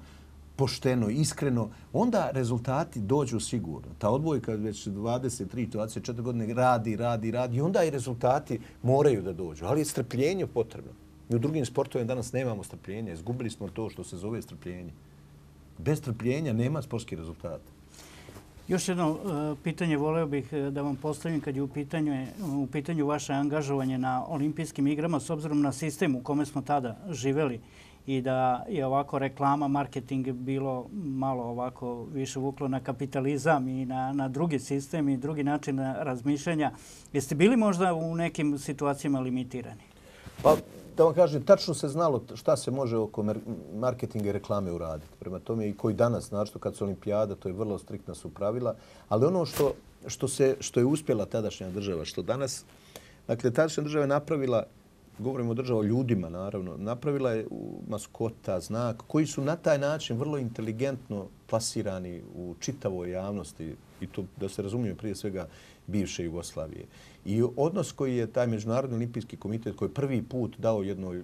pošteno, iskreno, onda rezultati dođu sigurno. Ta odbojka već 23, 24 godine radi, radi, radi i onda i rezultati moraju da dođu. Ali je strpljenje potrebno. I u drugim sportovima danas nemamo strpljenja. Izgubili smo to što se zove strpljenje. Bez strpljenja nema sportskih rezultata. Još jedno e, pitanje voleo bih e, da vam postavim kad je u pitanju vaše angažovanje na olimpijskim igrama s obzirom na sistem u kome smo tada živeli i da je ovako reklama, marketing bilo malo ovako više vuklo na kapitalizam i na drugi sistem i drugi način razmišljanja. Jeste bili možda u nekim situacijama limitirani? Pa da vam kažem, tačno se znalo šta se može oko marketinga i reklame uraditi. Prema tome i koji danas, znači kad su olimpijada, to je vrlo striktna su pravila. Ali ono što, što, se, što je uspjela tadašnja država, što danas, dakle, tadašnja država je napravila, govorimo o država o ljudima, naravno, napravila je maskota, znak, koji su na taj način vrlo inteligentno plasirani u čitavoj javnosti i to da se razumije prije svega bivše Jugoslavije. I odnos koji je taj Međunarodni olimpijski komitet koji je prvi put dao jednoj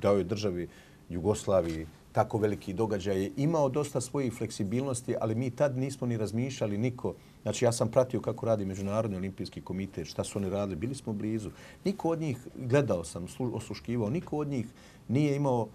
dao je državi Jugoslaviji tako veliki događaj je imao dosta svojih fleksibilnosti, ali mi tad nismo ni razmišljali niko. Znači ja sam pratio kako radi Međunarodni olimpijski komitet, šta su oni radili, bili smo blizu. Niko od njih, gledao sam, osluškivao, niko od njih nije imao uh,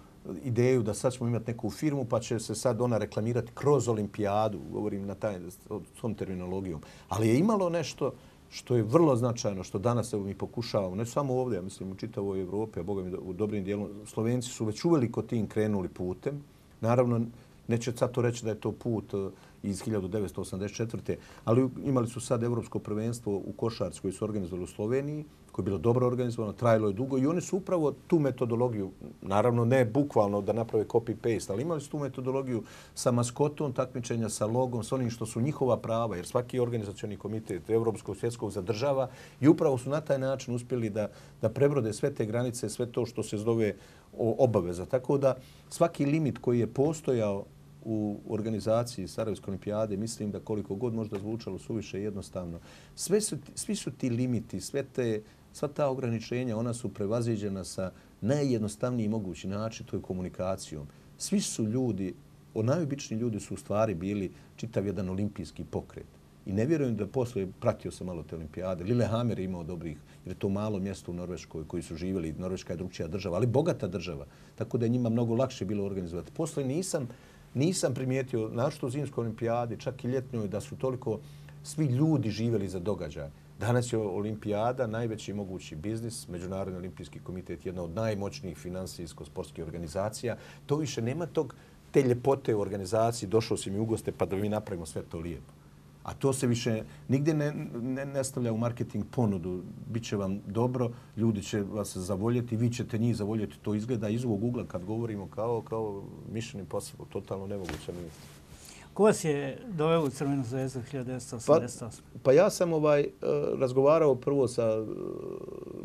ideju da sad ćemo imati neku firmu pa će se sad ona reklamirati kroz olimpijadu, govorim na taj, s tom terminologijom. Ali je imalo nešto što je vrlo značajno, što danas evo, mi pokušavamo, ne samo ovdje, ja mislim u čitavoj Evropi, a Boga mi u dobrim dijelom, Slovenci su već uveliko tim krenuli putem. Naravno, neće sad to reći da je to put eh, iz 1984. Ali imali su sad Evropsko prvenstvo u Košarci koji su organizovali u Sloveniji koje je bilo dobro organizovano, trajilo je dugo i oni su upravo tu metodologiju, naravno ne bukvalno da naprave copy-paste, ali imali su tu metodologiju sa maskotom takmičenja, sa logom, sa onim što su njihova prava, jer svaki organizacijani komitet Evropskog svjetskog zadržava i upravo su na taj način uspjeli da, da prebrode sve te granice, sve to što se zove obaveza. Tako da svaki limit koji je postojao u organizaciji Sarajevske olimpijade, mislim da koliko god možda zvučalo suviše jednostavno. Sve su, svi su ti limiti, sve te, sva ta ograničenja, ona su prevaziđena sa najjednostavniji mogući način, to je komunikacijom. Svi su ljudi, najobični ljudi su u stvari bili čitav jedan olimpijski pokret. I ne vjerujem da posle pratio se malo te olimpijade. Lillehammer je imao dobrih, jer je to malo mjesto u Norveškoj koji su živjeli. Norveška je drugčija država, ali bogata država. Tako da je njima mnogo lakše bilo organizovati. Posle nisam, nisam primijetio, našto u zimskoj olimpijadi, čak i ljetnjoj, da su toliko svi ljudi živjeli za događaj. Danas je olimpijada najveći mogući biznis, Međunarodni olimpijski komitet, je jedna od najmoćnijih finansijsko-sportskih organizacija. To više nema tog te ljepote u organizaciji, došao si mi u goste pa da mi napravimo sve to lijepo. A to se više nigdje ne, ne, ne stavlja u marketing ponudu. Biće vam dobro, ljudi će vas zavoljeti, vi ćete njih zavoljeti. To izgleda iz ovog ugla kad govorimo kao, kao mission impossible, totalno nemoguće. Mi. Ko vas je doveo u Crvenu zvezu 1988? Pa, pa ja sam ovaj, eh, razgovarao prvo sa eh,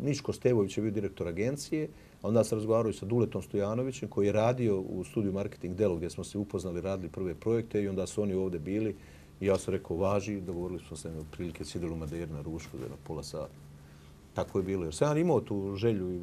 Miško Stevović, je bio direktor agencije, a onda sam razgovarao i sa Duletom Stojanovićem koji je radio u studiju marketing Delo, gdje smo se upoznali, radili prve projekte i onda su oni ovdje bili. I ja sam rekao, važi, dogovorili smo se prilike sjedili u Madeir na Rušku za jedno pola sata. Tako je bilo. Jer sam ja imao tu želju i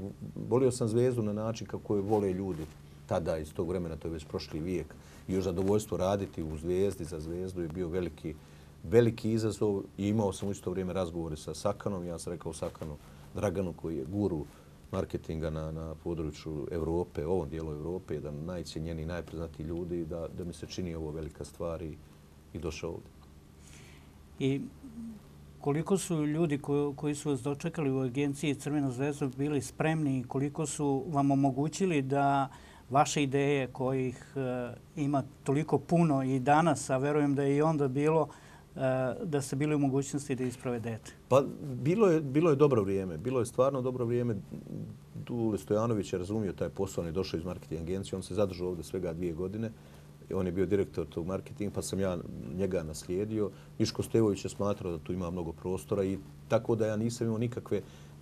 volio sam zvezdu na način kako je vole ljudi tada iz tog vremena, to je već prošli vijek još zadovoljstvo raditi u zvijezdi za zvijezdu je bio veliki, veliki izazov i imao sam u isto vrijeme razgovore sa Sakanom. Ja sam rekao Sakanu Draganu koji je guru marketinga na, na području Europe, ovom dijelu Europe, jedan najcijenjeniji, najpriznatiji ljudi, da, da mi se čini ovo velika stvar i, i došao ovdje. I koliko su ljudi koji, koji su vas dočekali u agenciji Crvena zvezda bili spremni i koliko su vam omogućili da uh, vaše ideje kojih e, ima toliko puno i danas, a verujem da je i onda bilo, e, da ste bili u mogućnosti da isprave isprovedete? Pa, bilo je, bilo je dobro vrijeme. Bilo je stvarno dobro vrijeme. Dule Stojanović je razumio taj posao. On je došao iz marketing agencije. On se zadržao ovdje svega dvije godine. On je bio direktor tog marketing, pa sam ja njega naslijedio. Miško Stevović je smatrao da tu ima mnogo prostora i tako da ja nisam imao nikakve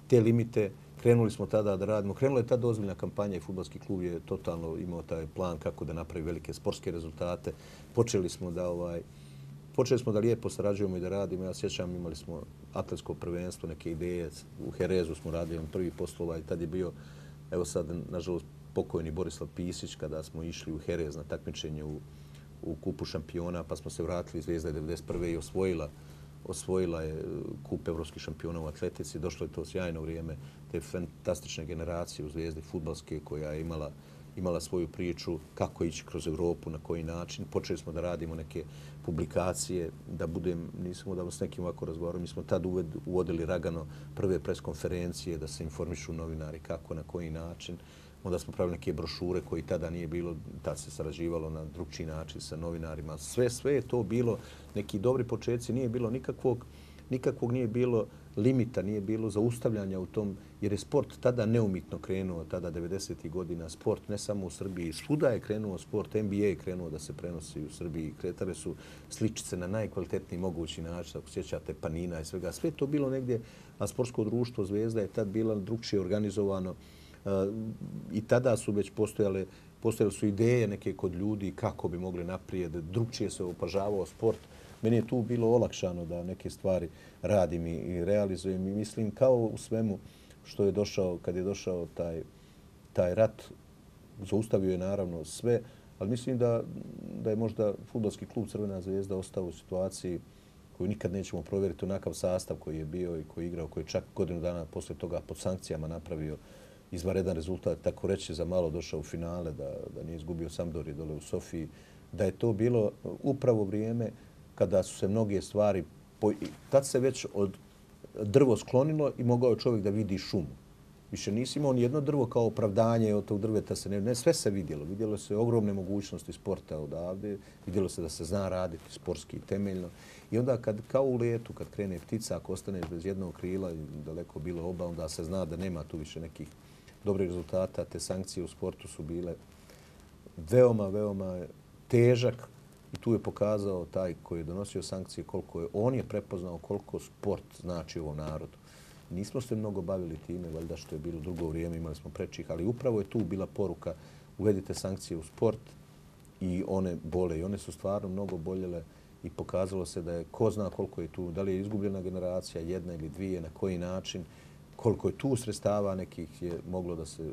te limite Krenuli smo tada da radimo. Krenula je tada ozbiljna kampanja i futbalski klub je totalno imao taj plan kako da napravi velike sportske rezultate. Počeli smo da ovaj, počeli smo da lijepo sarađujemo i da radimo. Ja sjećam, imali smo atletsko prvenstvo, neke ideje. U Herezu smo radili on prvi poslova i tada je bio, evo sad, nažalost, pokojni Borislav Pisić kada smo išli u Herez na takmičenje u, u kupu šampiona, pa smo se vratili iz Vezda 1991. i osvojila uh, osvojila je e, kup evropskih šampiona u atletici. Došlo je to sjajno vrijeme te fantastične generacije u zvijezdi futbalske koja je imala imala svoju priču kako ići kroz Europu na koji način. Počeli smo da radimo neke publikacije, da budem, nisam da s nekim ovako razgovaro, mi smo tad uved, uvodili ragano prve preskonferencije da se informišu novinari kako, na koji način. Onda smo pravili neke brošure koji tada nije bilo, tad se sarađivalo na drugčiji način sa novinarima. Sve, sve je to bilo neki dobri početci, nije bilo nikakvog, nikakvog nije bilo limita, nije bilo zaustavljanja u tom, jer je sport tada neumitno krenuo, tada 90. godina, sport ne samo u Srbiji, svuda je krenuo sport, NBA je krenuo da se prenosi u Srbiji, kretare su sličice na najkvalitetniji mogući način, ako sjećate panina i svega, sve to bilo negdje, a sportsko društvo Zvezda je tad bilo drugčije organizovano, i tada su već postojale postojale su ideje neke kod ljudi kako bi mogli naprijed, drugčije se opažavao sport. Meni je tu bilo olakšano da neke stvari radim i realizujem i mislim kao u svemu što je došao, kad je došao taj, taj rat, zaustavio je naravno sve, ali mislim da, da je možda futbolski klub Crvena zvijezda ostao u situaciji koju nikad nećemo provjeriti, onakav sastav koji je bio i koji je igrao, koji je čak godinu dana posle toga pod sankcijama napravio izvaredan rezultat, tako reći, za malo došao u finale, da da nije izgubio Sampdori dole u Sofiji, da je to bilo upravo vrijeme kada su se mnoge stvari... Tad se već od drvo sklonilo i mogao čovjek da vidi šumu. Više nisi imao jedno drvo kao opravdanje od tog drveta. Sve se vidjelo. Vidjelo se ogromne mogućnosti sporta odavde. Vidjelo se da se zna raditi sportski temeljno. I onda kad kao u letu, kad krene ptica, ako ostane bez jednog krila, daleko bilo oba, onda se zna da nema tu više nekih dobrih rezultata, te sankcije u sportu su bile veoma, veoma težak i tu je pokazao taj koji je donosio sankcije koliko je on je prepoznao koliko sport znači ovom narodu. Nismo se mnogo bavili time, valjda što je bilo drugo vrijeme, imali smo prečih, ali upravo je tu bila poruka uvedite sankcije u sport i one bole. I one su stvarno mnogo boljele i pokazalo se da je ko zna koliko je tu, da li je izgubljena generacija jedna ili dvije, na koji način koliko je tu sredstava nekih je moglo da se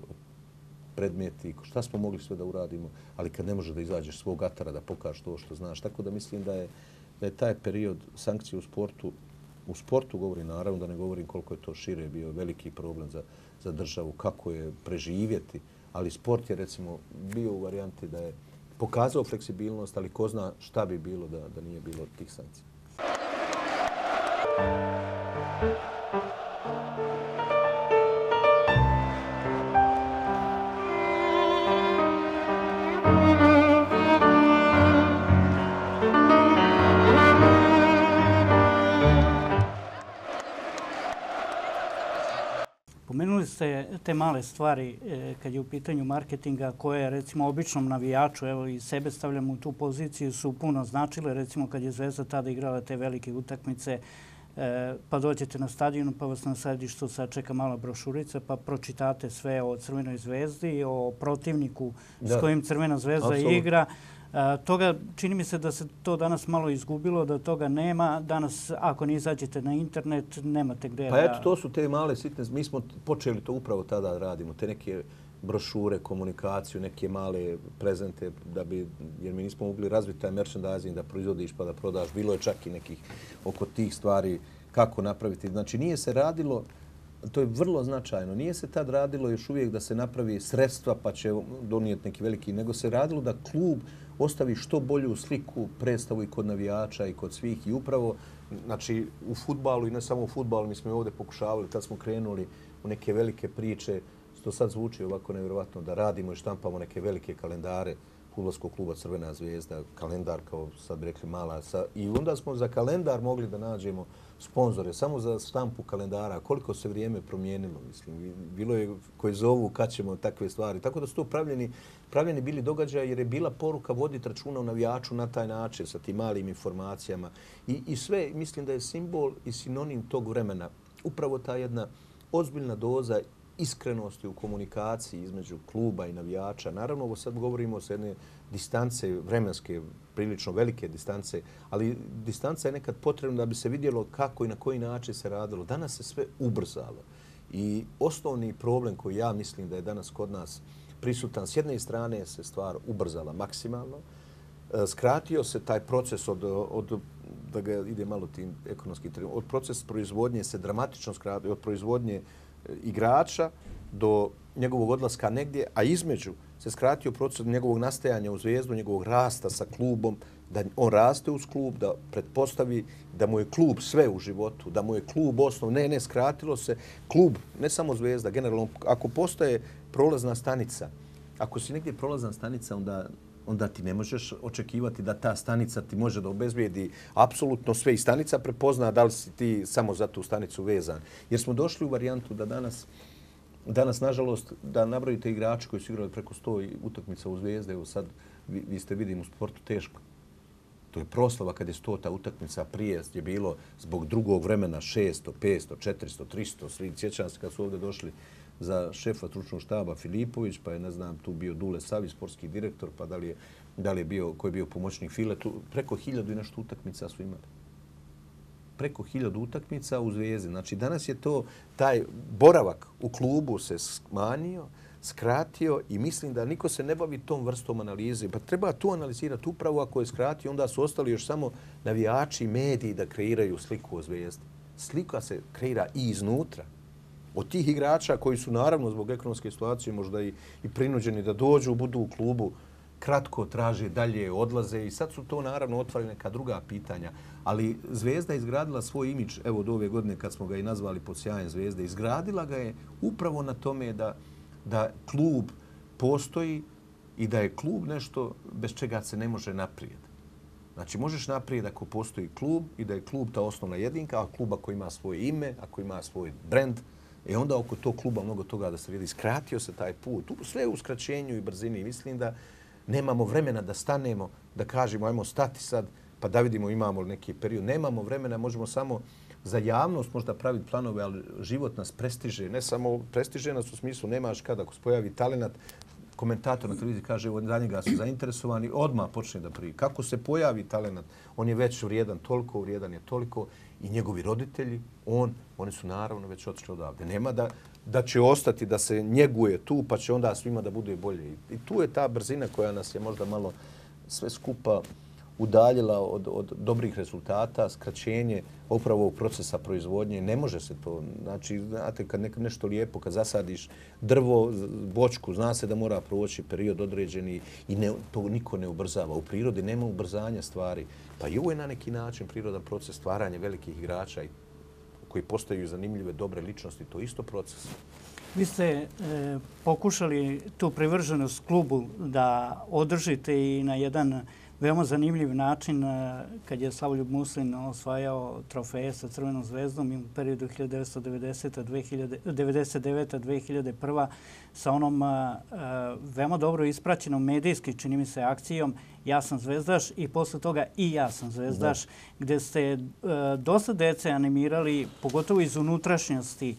predmeti, šta smo mogli sve da uradimo, ali kad ne može da izađeš svog atara da pokaže to što znaš. Tako da mislim da je, da je taj period sankcije u sportu, u sportu govori naravno, da ne govorim koliko je to šire bio veliki problem za, za državu, kako je preživjeti, ali sport je recimo bio u varijanti da je pokazao fleksibilnost, ali ko zna šta bi bilo da, da nije bilo tih sankcija. Thank you. ste te male stvari e, kad je u pitanju marketinga koje recimo običnom navijaču, evo i sebe stavljam u tu poziciju, su puno značile. Recimo kad je Zvezda tada igrala te velike utakmice, e, pa dođete na stadionu pa vas na sadištu sačeka mala brošurica pa pročitate sve o Crvenoj zvezdi, o protivniku s kojim Crvena zvezda igra. Absolutno. Toga čini mi se da se to danas malo izgubilo, da toga nema. Danas ako ne izađete na internet, nemate gde da... Pa eto, to su te male sitne... Mi smo počeli to upravo tada radimo. Te neke brošure, komunikaciju, neke male prezente, da bi, jer mi nismo mogli razviti taj merchandising da proizvodiš pa da prodaš. Bilo je čak i nekih oko tih stvari kako napraviti. Znači, nije se radilo, to je vrlo značajno, nije se tad radilo još uvijek da se napravi sredstva pa će donijeti neki veliki, nego se radilo da klub ostavi što bolju sliku predstavu i kod navijača i kod svih. I upravo znači, u fudbalu i ne samo u fudbalu mi smo i ovdje pokušavali, kad smo krenuli u neke velike priče, što sad zvuči ovako nevjerovatno, da radimo i štampamo neke velike kalendare fudbalskog kluba Crvena zvijezda, kalendar kao sad bi rekli mala. Sa, I onda smo za kalendar mogli da nađemo sponzore, samo za stampu kalendara, koliko se vrijeme promijenilo, mislim, bilo je koji zovu, kad ćemo, takve stvari. Tako da su to pravljeni, pravljeni bili događaja jer je bila poruka voditi računa u navijaču na taj način sa tim malim informacijama. I, I sve, mislim da je simbol i sinonim tog vremena, upravo ta jedna ozbiljna doza iskrenosti u komunikaciji između kluba i navijača. Naravno, ovo sad govorimo sa jedne distance vremenske prilično velike distance, ali distanca je nekad potrebna da bi se vidjelo kako i na koji način se radilo. Danas se sve ubrzalo. I osnovni problem koji ja mislim da je danas kod nas prisutan, s jedne strane se stvar ubrzala maksimalno, e, skratio se taj proces od, od da ga ide malo tim ekonomski trenutima, od procesa proizvodnje se dramatično skratio, od proizvodnje e, igrača do njegovog odlaska negdje, a između se skratio proces njegovog nastajanja u zvijezdu, njegovog rasta sa klubom, da on raste uz klub, da pretpostavi da mu je klub sve u životu, da mu je klub osnov. Ne, ne, skratilo se. Klub, ne samo zvijezda, generalno, ako postaje prolazna stanica, ako si negdje prolazna stanica, onda onda ti ne možeš očekivati da ta stanica ti može da obezbijedi apsolutno sve i stanica prepozna da li si ti samo za tu stanicu vezan. Jer smo došli u varijantu da danas uh, Danas, nažalost, da nabrojite igrače koji su igrali preko 100 utakmica u Zvijezde, evo sad, vi, vi ste vidim u sportu teško. To je proslava kad je 100 ta utakmica prije, je bilo zbog drugog vremena 600, 500, 400, 300, svi sjećam se kad su ovdje došli za šefa stručnog štaba Filipović, pa je, ne znam, tu bio Dule Savi, sportski direktor, pa da li je, da li je bio, koji je bio pomoćnik File, tu preko hiljadu i nešto utakmica su imali preko hiljad utakmica u Zvijezdi. Znači, danas je to taj boravak u klubu se smanio, skratio i mislim da niko se ne bavi tom vrstom analize. Pa treba tu analizirati upravo ako je skratio, onda su ostali još samo navijači i mediji da kreiraju sliku o Zvijezdi. Slika se kreira i iznutra. Od tih igrača koji su naravno zbog ekonomske situacije možda i, i prinuđeni da dođu, budu u klubu, kratko traže dalje odlaze i sad su to naravno otvorene neka druga pitanja. Ali Zvezda je izgradila svoj imidž, evo od ove godine kad smo ga i nazvali pod sjajem Zvezde, izgradila ga je upravo na tome da da klub postoji i da je klub nešto bez čega se ne može naprijed. Znači, možeš naprijed ako postoji klub i da je klub ta osnovna jedinka, a klub koji ima svoje ime, ako ima svoj brand, i e onda oko tog kluba mnogo toga da se vidi. Skratio se taj put, sve u skraćenju i brzini. Mislim da nemamo vremena da stanemo, da kažemo, ajmo stati sad, pa da vidimo imamo li neki period. Nemamo vremena, možemo samo za javnost možda praviti planove, ali život nas prestiže. Ne samo prestiže nas u smislu, nemaš kada, ako se pojavi talent, komentator na televiziji kaže da njega su zainteresovani, odmah počne da prije. Kako se pojavi talent, on je već vrijedan toliko, vrijedan je toliko i njegovi roditelji, on, oni su naravno već otišli odavde. Nema da, da će ostati, da se njeguje tu, pa će onda svima da bude bolje. I tu je ta brzina koja nas je možda malo sve skupa udaljila od, od dobrih rezultata, skraćenje upravo ovog procesa proizvodnje. Ne može se to, znači, znate, kad nek, nešto lijepo, kad zasadiš drvo, bočku, zna se da mora proći period određeni i ne, to niko ne ubrzava. U prirodi nema ubrzanja stvari. Pa i ovo je na neki način prirodan proces stvaranja velikih igrača koji postaju zanimljive, dobre ličnosti, to je isto proces. Vi ste e, pokušali tu privrženost klubu da održite i na jedan veoma zanimljiv način e, kad je Slavoljub Muslin osvajao trofeje sa Crvenom zvezdom u periodu 1999-2001 sa onom e, e, veoma dobro ispraćenom medijski, čini mi se, akcijom Ja sam zvezdaš i posle toga i ja sam zvezdaš, gdje ste dosta dece animirali, pogotovo iz unutrašnjosti,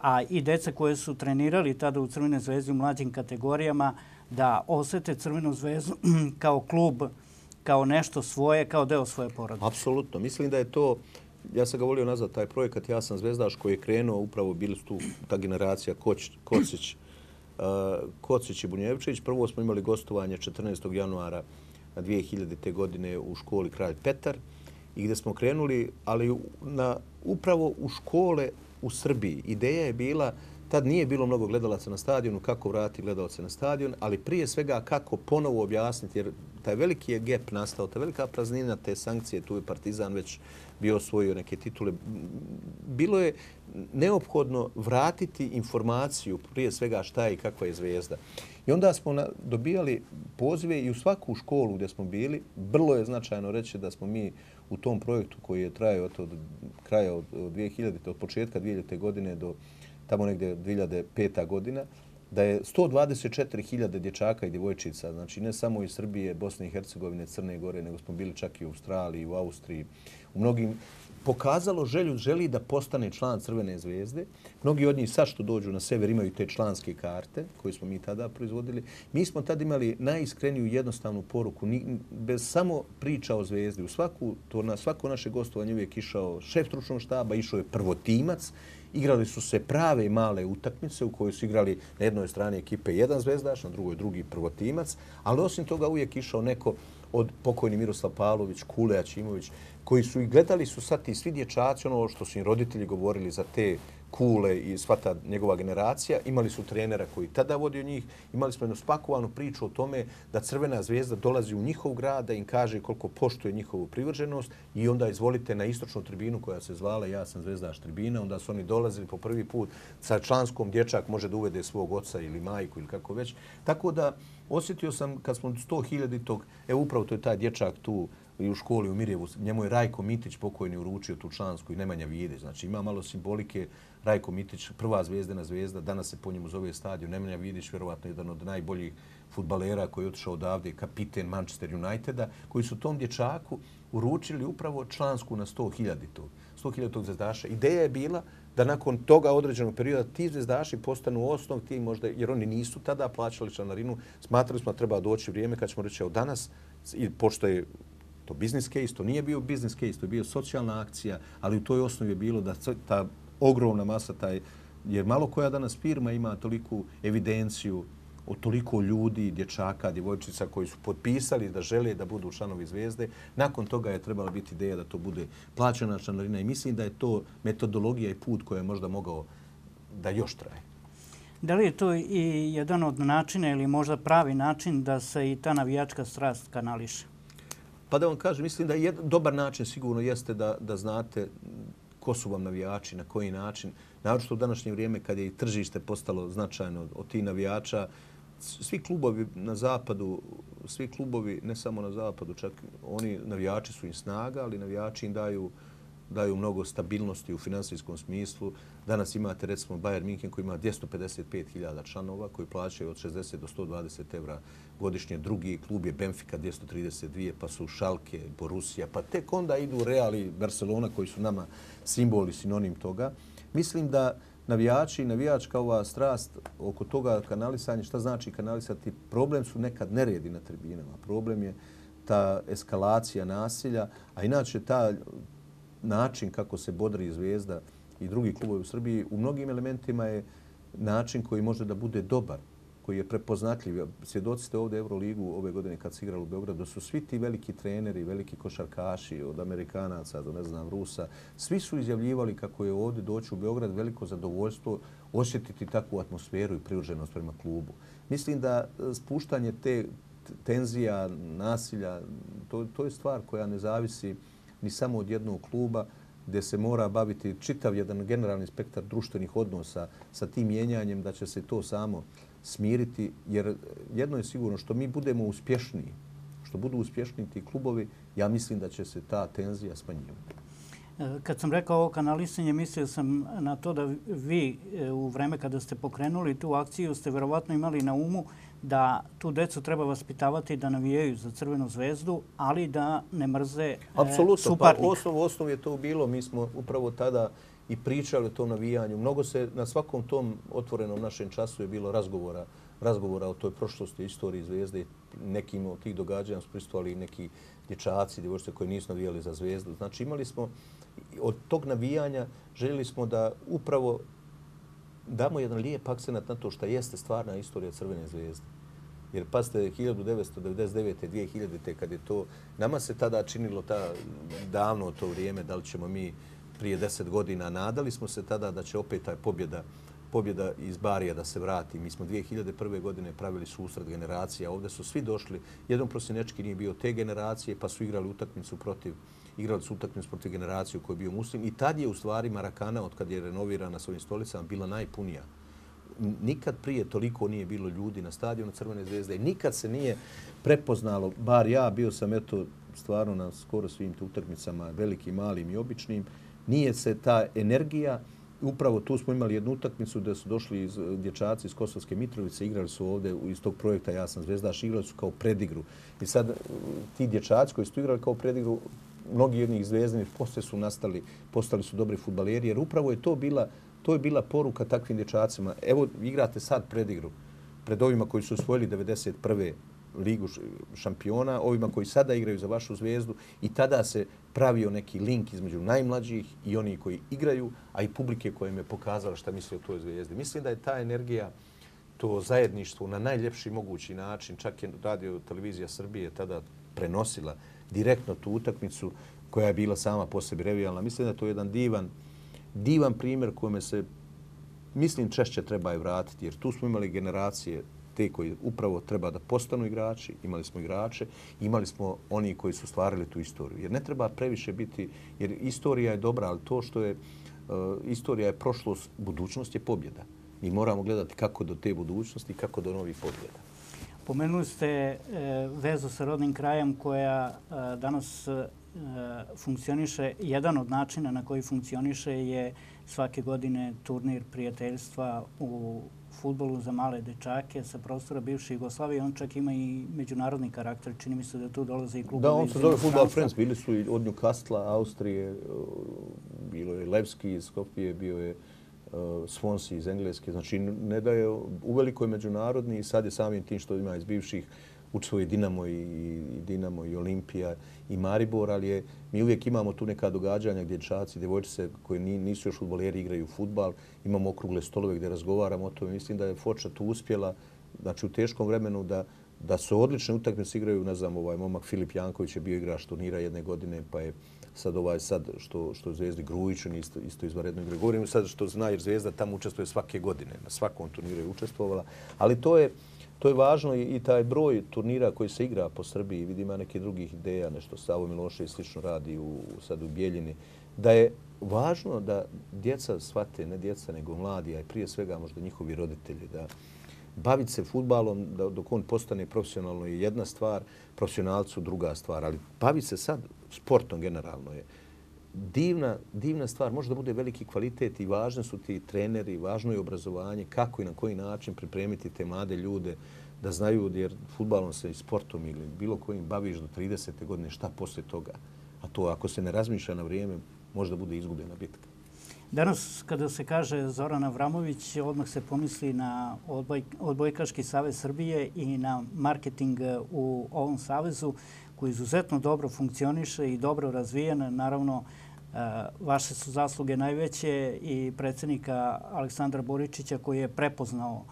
a i dece koje su trenirali tada u Crvene zvezde u mlađim kategorijama, da osete Crvenu zvezdu kao klub kao nešto svoje, kao deo svoje porodice. Apsolutno. Mislim da je to, ja sam ga volio nazvat taj projekat, ja sam zvezdaš koji je krenuo, upravo bili su tu ta generacija Koć, Kocić, uh, Kocić i Bunjevčić. Prvo smo imali gostovanje 14. januara 2000. godine u školi Kralj Petar i gde smo krenuli, ali na, upravo u škole u Srbiji. Ideja je bila Tad nije bilo mnogo gledalaca na stadionu, kako vratiti gledalce na stadion, ali prije svega kako ponovo objasniti, jer taj veliki je gap nastao, ta velika praznina te sankcije, tu je Partizan već bio osvojio neke titule. Bilo je neophodno vratiti informaciju prije svega šta je i kakva je zvijezda. I onda smo dobijali pozive i u svaku školu gdje smo bili. Brlo je značajno reći da smo mi u tom projektu koji je trajao od, kraja od, 2000, od početka 2000. godine do tamo negdje 2005. godina, da je 124.000 dječaka i djevojčica, znači ne samo iz Srbije, Bosne i Hercegovine, Crne Gore, nego smo bili čak i u Australiji, u Austriji, u mnogim pokazalo želju, želi da postane član Crvene zvezde. Mnogi od njih sad što dođu na sever imaju te članske karte koje smo mi tada proizvodili. Mi smo tada imali najiskreniju jednostavnu poruku, ni, bez samo priča o zvezdi. U svaku, to na svako naše gostovanje uvijek išao šef stručnog štaba, išao je prvo timac. Igrali su se prave i male utakmice u kojoj su igrali na jednoj strani ekipe jedan zvezdaš, na drugoj drugi prvotimac. Ali osim toga uvijek išao neko od pokojni Miroslav Pavlović, Kule Ačimović, koji su i gledali su sad ti svi dječaci, ono što su im roditelji govorili za te Kule i sva ta njegova generacija, imali su trenera koji tada vodio njih, imali smo jednu spakovanu priču o tome da Crvena zvijezda dolazi u njihov grad da im kaže koliko poštuje njihovu privrženost i onda izvolite na istočnu tribinu koja se zvala Ja sam zvezdaš tribina, onda su oni dolazili po prvi put sa članskom dječak može da uvede svog oca ili majku ili kako već. Tako da, osjetio sam kad smo 100.000 tog, evo upravo to je taj dječak tu i u školi u Mirjevu, njemu je Rajko Mitić pokojni uručio tu člansku i Nemanja Vide. Znači ima malo simbolike Rajko Mitić, prva zvijezdena zvezda, danas se po njemu zove stadion. Nemanja Vidić, vjerovatno jedan od najboljih futbalera koji je otišao odavde, kapiten Manchester Uniteda, koji su tom dječaku uručili upravo člansku na 100.000 tog. 100.000 tog zvezdaša. Ideja je bila da nakon toga određenog perioda ti zvezdaši postanu osnov ti možda, jer oni nisu tada plaćali članarinu, smatrali smo da treba doći vrijeme kad ćemo reći od danas, i pošto je to biznis case, to nije bio biznis case, to je bio socijalna akcija, ali u toj osnovi je bilo da ta ogromna masa, taj, jer malo koja danas firma ima toliku evidenciju o toliko ljudi, dječaka, djevojčica koji su potpisali da žele da budu članovi zvezde. Nakon toga je trebala biti ideja da to bude plaćena članarina i mislim da je to metodologija i put koji je možda mogao da još traje. Da li je to i jedan od načina ili možda pravi način da se i ta navijačka strast kanališe? Pa da vam kažem, mislim da je dobar način sigurno jeste da, da znate ko su vam navijači, na koji način. Naravno što u današnje vrijeme kad je i tržište postalo značajno od tih navijača, svi klubovi na zapadu, svi klubovi ne samo na zapadu, čak oni navijači su im snaga, ali navijači im daju daju mnogo stabilnosti u finansijskom smislu. Danas imate recimo Bayern München koji ima 255.000 članova koji plaćaju od 60 do 120 evra godišnje. Drugi klub je Benfica 232, pa su Šalke, Borussia, pa tek onda idu Real i Barcelona koji su nama simboli, sinonim toga. Mislim da navijači i navijačka ova strast oko toga kanalisanje, šta znači kanalisati? Problem su nekad neredi na tribinama. Problem je ta eskalacija nasilja, a inače ta način kako se bodri zvijezda i drugi klubovi u Srbiji u mnogim elementima je način koji može da bude dobar koji je prepoznatljiv. Svjedoci ste ovdje Euroligu ove godine kad si igrali u Beogradu, su svi ti veliki treneri, veliki košarkaši od Amerikanaca do ne znam Rusa, svi su izjavljivali kako je ovdje doći u Beograd veliko zadovoljstvo osjetiti takvu atmosferu i privrženost prema klubu. Mislim da e, spuštanje te tenzija, nasilja, to, to je stvar koja ne zavisi ni samo od jednog kluba, gdje se mora baviti čitav jedan generalni spektar društvenih odnosa sa tim mijenjanjem da će se to samo smiriti, jer jedno je sigurno što mi budemo uspješni što budu uspješni ti klubovi, ja mislim da će se ta tenzija smanjivati. E, kad sam rekao ovo kanalisanje, mislio sam na to da vi e, u vrijeme kada ste pokrenuli tu akciju ste vjerovatno imali na umu da tu decu treba vaspitavati da navijaju za Crvenu zvezdu, ali da ne mrze Absolutno, e, suparnik. Apsolutno, pa osnov, osnov je to bilo. Mi smo upravo tada i pričali o tom navijanju. Mnogo se na svakom tom otvorenom našem času je bilo razgovora razgovora o toj prošlosti, istoriji zvijezde, nekim od tih događaja su pristovali neki dječaci, djevojšte koji nisu navijali za zvijezdu. Znači imali smo od tog navijanja željeli smo da upravo damo jedan lijep akcenat na to što jeste stvarna istorija Crvene zvijezde. Jer pazite, 1999. 2000. kad je to, nama se tada činilo ta, davno to vrijeme, da li ćemo mi prije deset godina. Nadali smo se tada da će opet taj pobjeda pobjeda iz Barija da se vrati. Mi smo 2001. godine pravili susret generacija. Ovdje su svi došli. Jedan prosinečki nije bio te generacije, pa su igrali utakmicu protiv igrali su utakmicu protiv generaciju koji je bio muslim. I tad je u stvari Marakana, od kad je renovirana s ovim stolicama, bila najpunija. Nikad prije toliko nije bilo ljudi na stadionu Crvene zvezde. Nikad se nije prepoznalo, bar ja bio sam eto stvarno na skoro svim utakmicama, velikim, malim i običnim, nije se ta energija Upravo tu smo imali jednu utakmicu gdje su došli iz, eh, dječaci iz Kosovske Mitrovice, igrali su ovdje iz tog projekta Ja sam zvezdaš, igrali su kao predigru. I sad eh, ti dječaci koji su igrali kao predigru, mnogi jednih zvezdanih posle su nastali, postali su dobri futbaleri, jer upravo je to bila, to je bila poruka takvim dječacima. Evo, igrate sad predigru pred ovima koji su osvojili 1991 ligu šampiona, ovima koji sada igraju za vašu zvezdu i tada se pravio neki link između najmlađih i oni koji igraju, a i publike koje me pokazala šta misle o toj zvezdi. Mislim da je ta energija, to zajedništvo na najljepši mogući način, čak je radio televizija Srbije tada prenosila direktno tu utakmicu koja je bila sama po sebi revijalna. Mislim da je to jedan divan, divan primjer kojome se Mislim, češće treba je vratiti, jer tu smo imali generacije te koji upravo treba da postanu igrači, imali smo igrače, imali smo oni koji su stvarili tu istoriju. Jer ne treba previše biti, jer istorija je dobra, ali to što je, eh, istorija je prošlost, budućnost je pobjeda. Mi moramo gledati kako do te budućnosti i kako do novih pobjeda. Pomenuli ste eh, vezu sa rodnim krajem koja eh, danas funkcioniše. Jedan od načina na koji funkcioniše je svake godine turnir prijateljstva u futbolu za male dečake sa prostora bivše Jugoslavije. On čak ima i međunarodni karakter. Čini mi se da tu dolaze i klubove. Da, on se zove Football Friends. Bili su i od Newcastle, Austrije, e, bilo je Levski iz Skopije, bio je e, Swansea iz Engleske. Znači, ne da je uveliko je međunarodni sad je samim tim što ima iz bivših učestvuje Dinamo i, Dinamo i Olimpija i Maribor, ali je, mi uvijek imamo tu neka događanja gdje čaci, djevojčice koji nisu još fudbaleri igraju fudbal, imamo okrugle stolove gdje razgovaramo o tome. Mislim da je Foča tu uspjela znači, u teškom vremenu da da su odlične utakmice igraju, ne znam, ovaj momak Filip Janković je bio igrač turnira jedne godine, pa je sad ovaj sad što što Zvezdi Grujić on isto isto izvanredno igra. Govorim sad što zna jer Zvezda tamo učestvuje svake godine, na svakom turniru je učestvovala, ali to je To je važno i taj broj turnira koji se igra po Srbiji, vidima nekih drugih ideja, nešto Savo Miloše i slično radi u, sad u Bijeljini, da je važno da djeca shvate, ne djeca nego mladi, a prije svega možda njihovi roditelji, da baviti se futbalom da dok on postane profesionalno je jedna stvar, profesionalcu druga stvar, ali baviti se sad sportom generalno je divna, divna stvar, može da bude veliki kvalitet i važni su ti treneri, važno je obrazovanje, kako i na koji način pripremiti te mlade ljude da znaju da jer futbalom se i sportom ili bilo kojim baviš do 30. godine, šta poslije toga. A to ako se ne razmišlja na vrijeme, može da bude izgubljena bitka. Danas kada se kaže Zoran Avramović, odmah se pomisli na odboj, odbojkaški savez Srbije i na marketing u ovom savezu koja izuzetno dobro funkcioniše i dobro razvijena. Naravno, e, vaše su zasluge najveće i predsjednika Aleksandra Boričića koji je prepoznao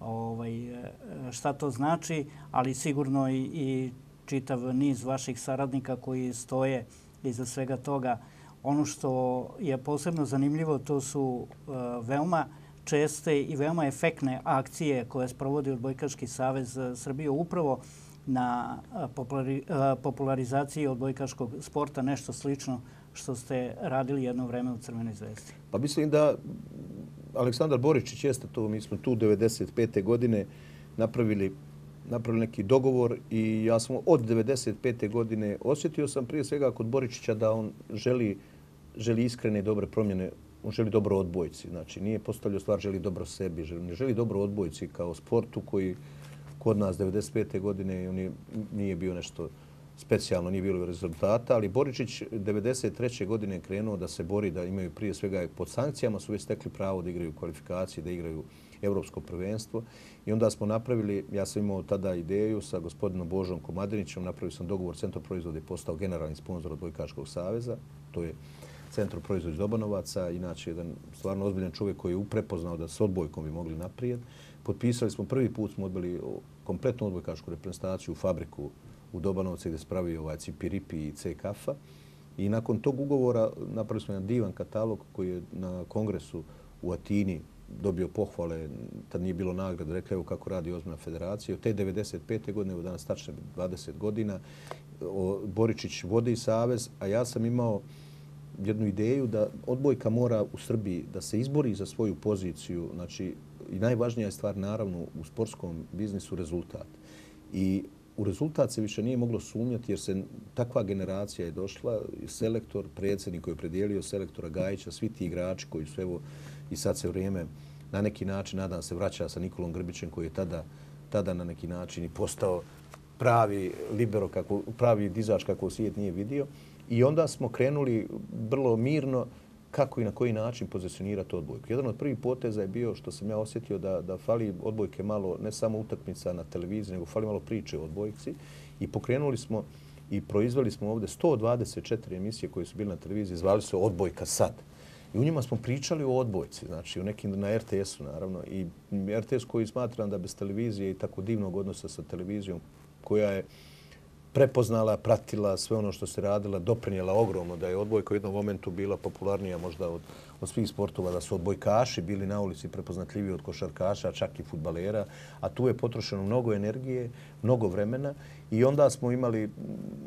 ovaj, e, šta to znači, ali sigurno i čitav niz vaših saradnika koji stoje iza svega toga. Ono što je posebno zanimljivo, to su e, veoma česte i veoma efektne akcije koje sprovodi Odbojkaški savez Srbije upravo na popularizaciji odbojkaškog sporta, nešto slično što ste radili jedno vreme u Crvenoj zvezdi? Pa mislim da Aleksandar Boričić jeste to, mi smo tu 95. godine napravili, napravili neki dogovor i ja sam od 95. godine osjetio sam prije svega kod Boričića da on želi, želi iskrene i dobre promjene, on želi dobro odbojci. Znači nije postavljao stvar, želi dobro sebi, želi, želi dobro odbojci kao sportu koji kod nas 95. godine i on nije bio nešto specijalno, nije bilo rezultata, ali Boričić 93. godine je krenuo da se bori, da imaju prije svega pod sankcijama, su već stekli pravo da igraju kvalifikacije, da igraju evropsko prvenstvo. I onda smo napravili, ja sam imao tada ideju sa gospodinom Božom Komadinićom, napravio sam dogovor Centro proizvode i postao generalni sponsor Odvojkaškog saveza. To je Centro proizvode Dobanovaca, inače jedan stvarno ozbiljan čovjek koji je uprepoznao da s odbojkom bi mogli naprijed potpisali smo, prvi put smo odbili kompletnu odbojkašku reprezentaciju u fabriku u Dobanovce gdje spravio ovaj Cipiripi i C-Kafa. I nakon tog ugovora napravili smo jedan divan katalog koji je na kongresu u Atini dobio pohvale, tad nije bilo nagrad, rekao evo kako radi Ozmjena federacija. Od te 95. godine, evo danas tačno 20 godina, Boričić vodi savez, a ja sam imao jednu ideju da odbojka mora u Srbiji da se izbori za svoju poziciju, znači i najvažnija je stvar, naravno, u sportskom biznisu rezultat. I u rezultat se više nije moglo sumnjati jer se takva generacija je došla, selektor, predsjednik koji je predijelio selektora Gajića, svi ti igrači koji su evo i sad se vrijeme na neki način, nadam se, vraća sa Nikolom Grbićem koji je tada, tada na neki način i postao pravi libero, kako, pravi dizač kako svijet nije vidio. I onda smo krenuli brlo mirno kako i na koji način pozicionirati odbojku. Jedan od prvih poteza je bio što sam ja osjetio da, da fali odbojke malo, ne samo utakmica na televiziji, nego fali malo priče o odbojci. I pokrenuli smo i proizveli smo ovdje 124 emisije koje su bile na televiziji, zvali se Odbojka sad. I u njima smo pričali o odbojci, znači u nekim, na RTS-u naravno. I RTS koji smatram da bez televizije i tako divnog odnosa sa televizijom, koja je prepoznala, pratila sve ono što se radila, doprinjela ogromno da je odbojka u jednom momentu bila popularnija možda od, od svih sportova, da su odbojkaši bili na ulici prepoznatljivi od košarkaša, čak i futbalera, a tu je potrošeno mnogo energije, mnogo vremena i onda smo imali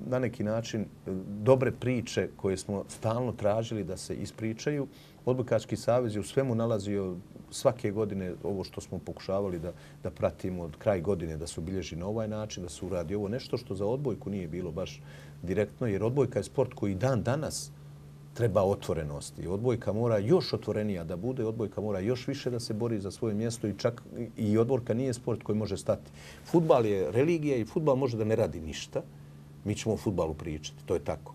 na neki način e, dobre priče koje smo stalno tražili da se ispričaju. Odbojkački savez je u svemu nalazio svake godine ovo što smo pokušavali da, da pratimo od kraj godine, da se obilježi na ovaj način, da se uradi ovo nešto što za odbojku nije bilo baš direktno, jer odbojka je sport koji dan danas treba otvorenosti. Odbojka mora još otvorenija da bude, odbojka mora još više da se bori za svoje mjesto i čak i odbojka nije sport koji može stati. Futbal je religija i futbal može da ne radi ništa. Mi ćemo o futbalu pričati, to je tako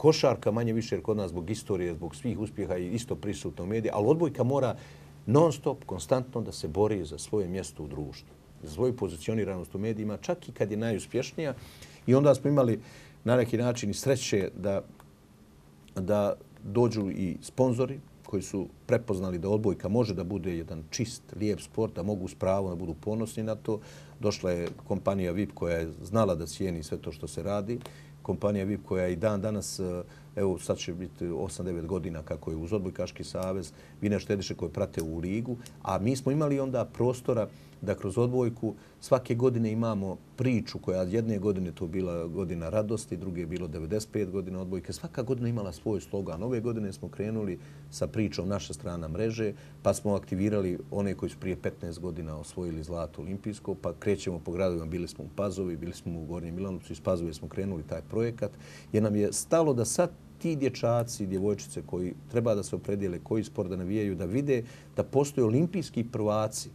košarka manje više kod nas zbog istorije, zbog svih uspjeha i isto prisutno u mediji, ali odbojka mora non stop, konstantno da se bori za svoje mjesto u društvu, za svoju pozicioniranost u medijima, čak i kad je najuspješnija. I onda smo imali na neki način i sreće da, da dođu i sponzori koji su prepoznali da odbojka može da bude jedan čist, lijep sport, da mogu spravo da budu ponosni na to. Došla je kompanija VIP koja je znala da cijeni sve to što se radi kompanija VIP koja i dan danas, e, evo sad će biti 8-9 godina kako je uz Odbojkaški savez, Vine Štediše koje prate u ligu, a mi smo imali onda prostora da kroz odbojku svake godine imamo priču koja od jedne godine to bila godina radosti, druge je bilo 95 godina odbojke. Svaka godina imala svoj slogan. Ove godine smo krenuli sa pričom naša strana mreže, pa smo aktivirali one koji su prije 15 godina osvojili zlato olimpijsko, pa krećemo po gradovima, bili smo u Pazovi, bili smo u Gornjem Milanovcu, iz Pazove smo krenuli taj projekat, jer nam je stalo da sad ti dječaci djevojčice koji treba da se opredijele, koji sport da navijaju, da vide da postoje olimpijski prvaci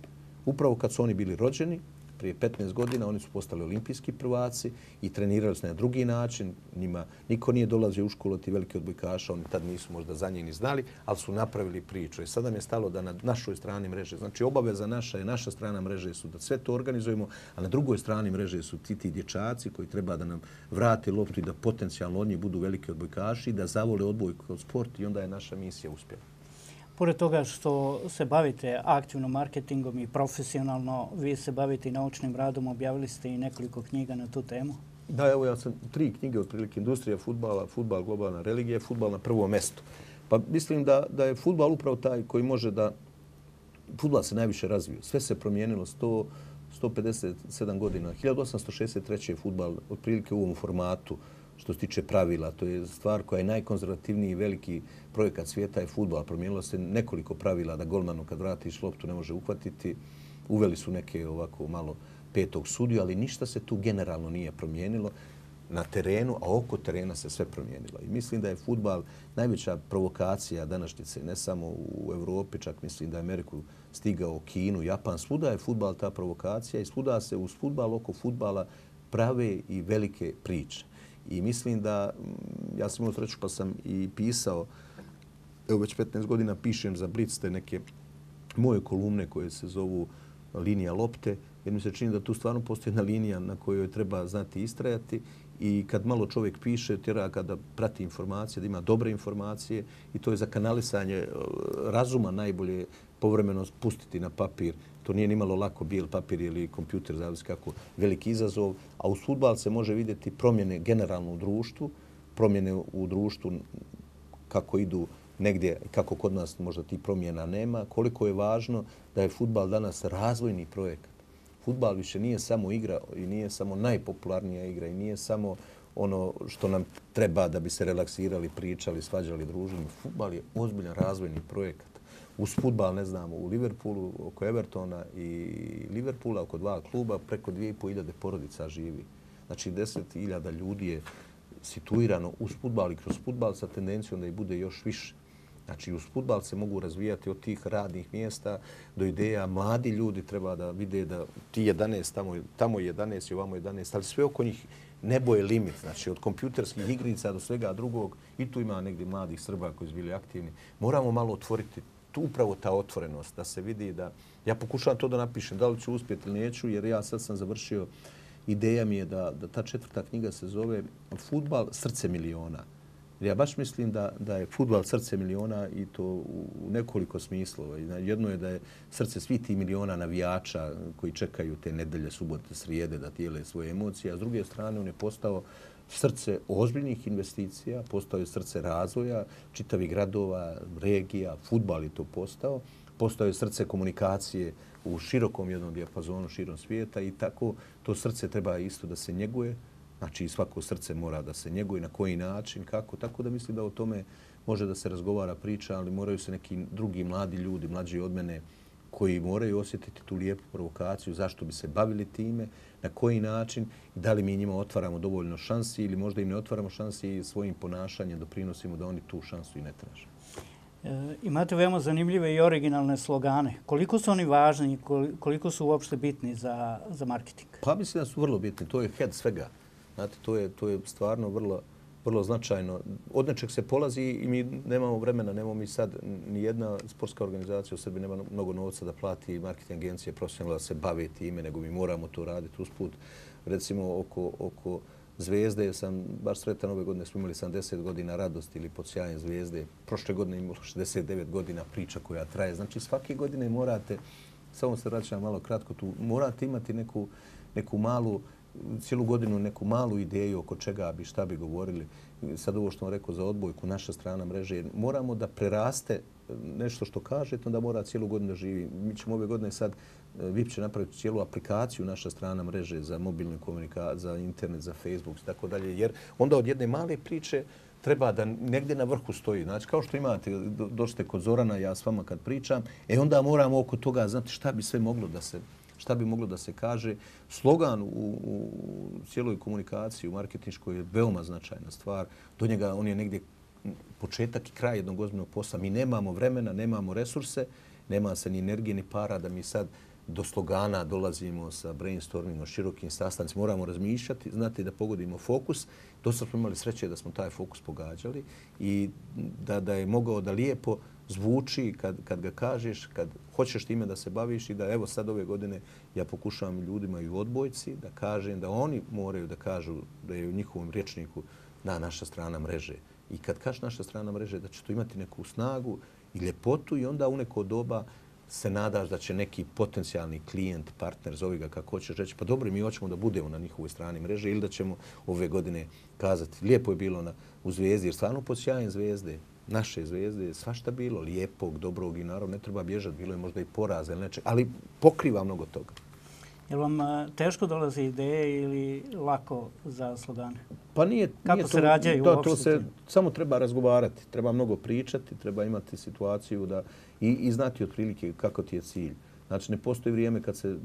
upravo kad su oni bili rođeni, prije 15 godina, oni su postali olimpijski prvaci i trenirali su na drugi način. Njima, niko nije dolazio u školu ti veliki odbojkaša, oni tad nisu možda za njih ni znali, ali su napravili priču. I e, sada mi je stalo da na našoj strani mreže, znači obaveza naša je, naša strana mreže su da sve to organizujemo, a na drugoj strani mreže su ti ti dječaci koji treba da nam vrate loptu i da potencijalno od njih budu veliki odbojkaši i da zavole odbojku od sport i onda je naša misija uspjela. Pored toga što se bavite aktivnom marketingom i profesionalno, vi se bavite i naučnim radom, objavili ste i nekoliko knjiga na tu temu. Da, evo ja sam tri knjige od prilike industrija, futbala, futbal, globalna religija, futbal na prvo mesto. Pa mislim da, da je futbal upravo taj koji može da... Futbal se najviše razviju. Sve se promijenilo 100, 157 godina. 1863. je futbal, otprilike u ovom formatu, uh, što se tiče pravila. To je stvar koja je najkonzervativniji i veliki projekat svijeta je futbol. Promijenilo se nekoliko pravila da golmanu kad vrati šloptu ne može uhvatiti. Uveli su neke ovako malo petog sudiju, ali ništa se tu generalno nije promijenilo na terenu, a oko terena se sve promijenilo. I mislim da je futbal najveća provokacija današnjice, ne samo u Evropi, čak mislim da je Ameriku stigao Kinu, Japan. Svuda je futbal ta provokacija i svuda se uz futbal oko futbala prave i velike priče. I mislim da, mm, ja sam imao sreću pa sam i pisao, evo već 15 godina pišem za Blitz te neke moje kolumne koje se zovu linija lopte, jer mi se čini da tu stvarno postoji jedna linija na kojoj treba znati istrajati i kad malo čovjek piše, tjera kada prati informacije, da ima dobre informacije i to je za kanalisanje e, razuma najbolje povremeno pustiti na papir To nije ni malo lako bil papir ili kompjuter, zavisno kako, veliki izazov. A u futbal se može vidjeti promjene generalno u društvu, promjene u društvu kako idu negdje, kako kod nas možda ti promjena nema, koliko je važno da je futbal danas razvojni projekat. Futbal više nije samo igra i nije samo najpopularnija igra i nije samo ono što nam treba da bi se relaksirali, pričali, svađali, družili. Futbal je ozbiljan razvojni projekat uz futbal, ne znamo, u Liverpoolu, oko Evertona i Liverpoola, oko dva kluba, preko 2.500 porodica živi. Znači 10.000 ljudi je situirano uz futbal i kroz futbal sa tendencijom da i bude još više. Znači, uz futbal se mogu razvijati od tih radnih mjesta do ideja. Mladi ljudi treba da vide da ti 11, tamo, tamo 11 i ovamo 11, ali sve oko njih nebo je limit. Znači, od kompjuterskih igrica do svega drugog i tu ima negdje mladih Srba koji su bili aktivni. Moramo malo otvoriti tu upravo ta otvorenost da se vidi da... Ja pokušavam to da napišem, da li ću uspjeti ili neću, jer ja sad sam završio ideja mi je da, da ta četvrta knjiga se zove Futbal srce miliona. ja baš mislim da, da je futbal srce miliona i to u, nekoliko smislova. Jedno je da je srce svih ti miliona navijača koji čekaju te nedelje, subote, srijede da tijele svoje emocije, a s druge strane on je postao srce ozbiljnih investicija, postao je srce razvoja, čitavih gradova, regija, futbal je to postao, postao je srce komunikacije u širokom jednom dijapazonu, širom svijeta i tako to srce treba isto da se njeguje, znači svako srce mora da se njeguje, na koji način, kako, tako da mislim da o tome može da se razgovara priča, ali moraju se neki drugi mladi ljudi, mlađi od mene, koji moraju osjetiti tu lijepu provokaciju, zašto bi se bavili time, na koji način, da li mi njima otvaramo dovoljno šansi ili možda im ne otvaramo šansi i svojim ponašanjem doprinosimo da oni tu šansu i ne traže. E, imate veoma zanimljive i originalne slogane. Koliko su oni važni i koliko su uopšte bitni za, za marketing? Pa mislim da su vrlo bitni. To je head svega. Znate, to je, to je stvarno vrlo, vrlo značajno. Od nečeg se polazi i mi nemamo vremena, nemamo mi sad ni jedna sportska organizacija u Srbiji nema mnogo novca da plati marketing agencije, profesionalno da se bave time, nego mi moramo to raditi usput. Recimo oko, oko zvezde, jer sam baš sretan ove godine, smo imali 70 godina radosti ili pod sjajem zvezde. Prošle godine imalo 69 godina priča koja traje. Znači svake godine morate, samo se vraćam malo kratko tu, morate imati neku, neku malu uh, cijelu godinu neku malu ideju oko čega bi šta bi govorili. Sad ovo što vam rekao za odbojku, naša strana mreže, moramo da preraste e, nešto što kažete, onda mora cijelu godinu da živi. Mi ćemo ove godine sad, e, VIP će napraviti cijelu aplikaciju naša strana mreže za mobilnu komunikaciju, za internet, za Facebook i tako dalje. Jer onda od jedne male priče treba da negdje na vrhu stoji. Znači, kao što imate, do, došte kod Zorana, ja s vama kad pričam, e onda moramo oko toga, znate šta bi sve moglo da se šta bi moglo da se kaže. Slogan u, u cijeloj komunikaciji, u marketinškoj je veoma značajna stvar. Do njega on je negdje početak i kraj jednog ozbiljnog posla. Mi nemamo vremena, nemamo resurse, nema se ni energije, ni para da mi sad do slogana dolazimo sa brainstormingom, širokim sastancima, moramo razmišljati, znate da pogodimo fokus. Dosta smo imali sreće da smo taj fokus pogađali i da, da je mogao da lijepo zvuči kad, kad ga kažeš, kad hoćeš time da se baviš i da evo sad ove godine ja pokušavam ljudima i u odbojci da kažem da oni moraju da kažu da je u njihovom rječniku na naša strana mreže. I kad kaš naša strana mreže da će to imati neku snagu i ljepotu i onda u neko doba se nadaš da će neki potencijalni klijent, partner, zove ga kako hoćeš reći, pa dobro, mi hoćemo da budemo na njihovoj strani mreže ili da ćemo ove godine kazati lijepo je bilo na, u zvijezdi, jer stvarno pod sjajem zvijezde, naše zvijezde, svašta bilo, lijepog, dobrog i naravno ne treba bježati, bilo je možda i poraza ili nečeg, ali pokriva mnogo toga. Je vam e, teško dolaze ideje ili lako za slogane? Pa nije, Kako nije se rađaju to, to se samo treba razgovarati, treba mnogo pričati, treba imati situaciju da i, i znati otprilike kako ti je cilj. Znači, ne postoji vrijeme kad se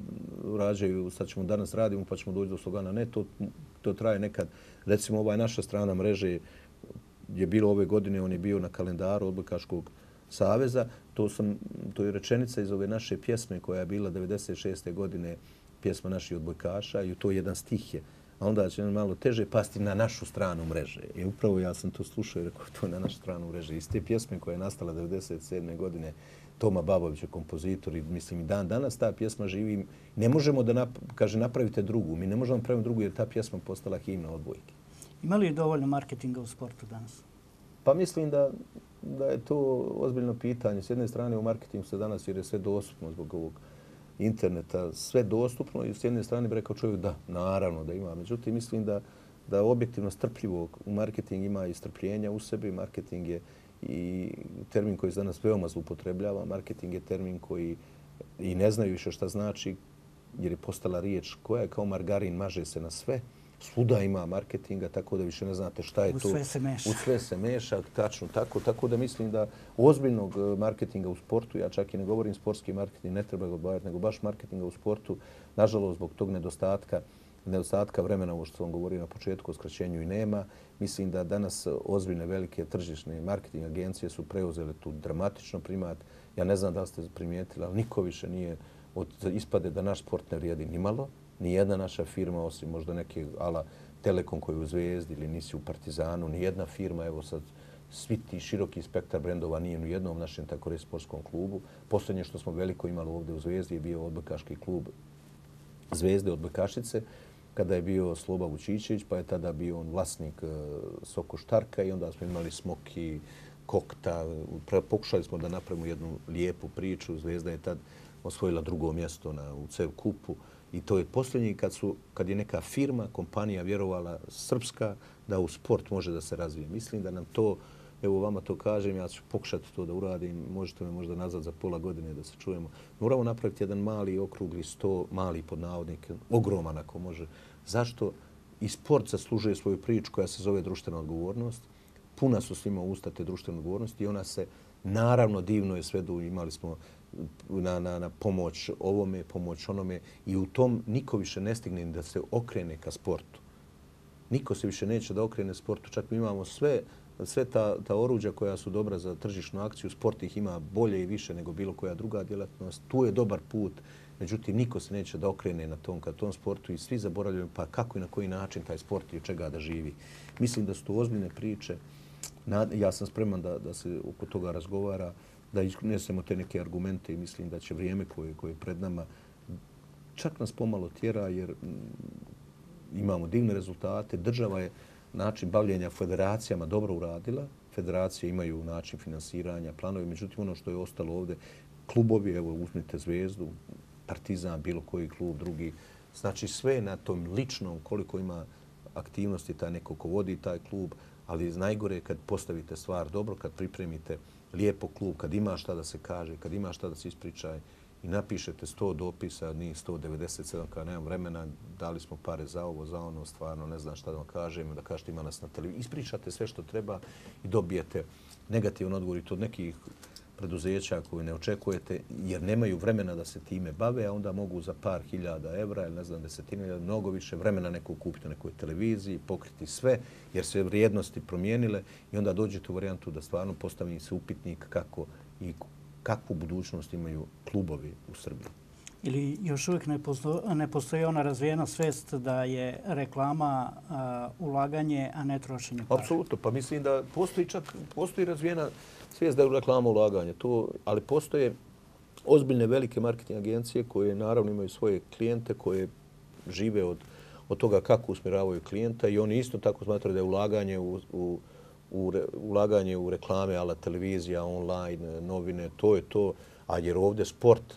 rađaju, sad ćemo danas radimo pa ćemo doći do slogana. Ne, to, to traje nekad. Recimo, ovaj naša strana mreže je bilo ove godine, on je bio na kalendaru odbojkaškog saveza. To, sam, to je rečenica iz ove naše pjesme koja je bila 96. godine pjesma naših odbojkaša i to je jedan stih je. A onda će nam malo teže pasti na našu stranu mreže. I upravo ja sam to slušao i rekao to je na našu stranu mreže. Iz te pjesme koja je nastala 97. godine Toma Babovića, kompozitor i mislim i dan danas ta pjesma živi. Ne možemo da nap kaže, napravite drugu. Mi ne možemo napraviti drugu jer ta pjesma postala himna odbojke. Ima li dovoljno marketinga u sportu danas? Pa mislim da, da je to ozbiljno pitanje. S jedne strane u marketingu se danas jer je sve dostupno zbog ovog interneta, sve dostupno i s jedne strane bi rekao čovjek da, naravno da ima. Međutim, mislim da da objektivno strpljivo u marketing ima i strpljenja u sebi. Marketing je i termin koji se danas veoma zlupotrebljava. Marketing je termin koji i ne znaju više šta znači jer je postala riječ koja je kao margarin maže se na sve. Svuda ima marketinga, tako da više ne znate šta je to. U sve se meša. U sve se meša, tačno tako. Tako da mislim da ozbiljnog e, marketinga u sportu, ja čak i ne govorim sportski marketing, ne treba ga odbavati, nego baš marketinga u sportu, nažalost, zbog tog nedostatka, nedostatka vremena, ovo što sam govorio na početku, o skraćenju i nema, mislim da danas ozbiljne velike tržišne marketing agencije su preuzele tu dramatično primat. Ja ne znam da ste primijetili, ali niko više nije, od, ispade da naš sport ne vrijedi nimalo. malo ni jedna naša firma, osim možda neke ala Telekom koji u Zvezdi ili nisi u Partizanu, ni jedna firma, evo sad, svi ti široki spektar brendova nije u jednom našem tako reći sportskom klubu. Poslednje što smo veliko imali ovdje u Zvezdi je bio odbojkaški klub Zvezde od Bekašice, kada je bio Sloba Vučićević, pa je tada bio on vlasnik e, Soko Štarka i onda smo imali Smoki, Kokta. Pokušali smo da napravimo jednu lijepu priču. Zvezda je tad osvojila drugo mjesto na, u CEV kupu. Uh, I to je posljednji kad, su, kad je neka firma, kompanija vjerovala srpska da u sport može da se razvije. Mislim da nam to, evo vama to kažem, ja ću pokušati to da uradim, možete me možda nazad za pola godine da se čujemo. Moramo napraviti jedan mali okrugli sto, mali pod navodnik, ogroman ako može. Zašto? I sport zaslužuje svoju priču koja se zove društvena odgovornost. Puna su svima ustate društvene odgovornosti i ona se, naravno, divno je sve imali smo na, na, na pomoć ovome, pomoć onome i u tom niko više ne stigne da se okrene ka sportu. Niko se više neće da okrene sportu. Čak mi imamo sve, sve ta, ta oruđa koja su dobra za tržišnu akciju. Sport ih ima bolje i više nego bilo koja druga djelatnost. Tu je dobar put. Međutim, niko se neće da okrene na tom, ka tom sportu i svi zaboravljaju pa kako i na koji način taj sport i čega da živi. Mislim da su to ozbiljne priče. Ja sam spreman da, da se oko toga razgovara da iskunesemo te neke argumente i mislim da će vrijeme koje, koje pred nama čak nas pomalo tjera jer mm, imamo divne rezultate. Država je način bavljenja federacijama dobro uradila. Federacije imaju način finansiranja, planovi. Međutim, ono što je ostalo ovdje, klubovi, evo, uzmite zvezdu, partizan, bilo koji klub, drugi. Znači, sve na tom ličnom koliko ima aktivnosti taj neko ko vodi taj klub, ali najgore kad postavite stvar dobro, kad pripremite lijepo klub, kad ima šta da se kaže, kad ima šta da se ispričaj i napišete 100 dopisa, ni 197, kada nemam vremena, dali smo pare za ovo, za ono, stvarno ne znam šta da vam kažem, da kažete ima nas na televiziji. Ispričate sve što treba i dobijete negativan odgovor i od nekih preduzeća koje ne očekujete jer nemaju vremena da se time bave, a onda mogu za par hiljada evra ili ne znam desetina hiljada, mnogo više vremena neko kupiti na nekoj televiziji, pokriti sve jer se vrijednosti promijenile i onda dođete u varijantu da stvarno postavim se upitnik kako i kakvu budućnost imaju klubovi u Srbiji. Ili još uvijek ne, posto, ne postoji ona razvijena svest da je reklama a, ulaganje, a ne trošenje Apsolutno. Pa mislim da postoji čak postoji razvijena svijest da je reklama ulaganja. To, ali postoje ozbiljne velike marketing agencije koje naravno imaju svoje klijente koje žive od, od toga kako usmjeravaju klijenta i oni isto tako smatraju da je ulaganje u, u, u re, ulaganje u reklame, ala televizija, online, novine, to je to. A jer ovdje sport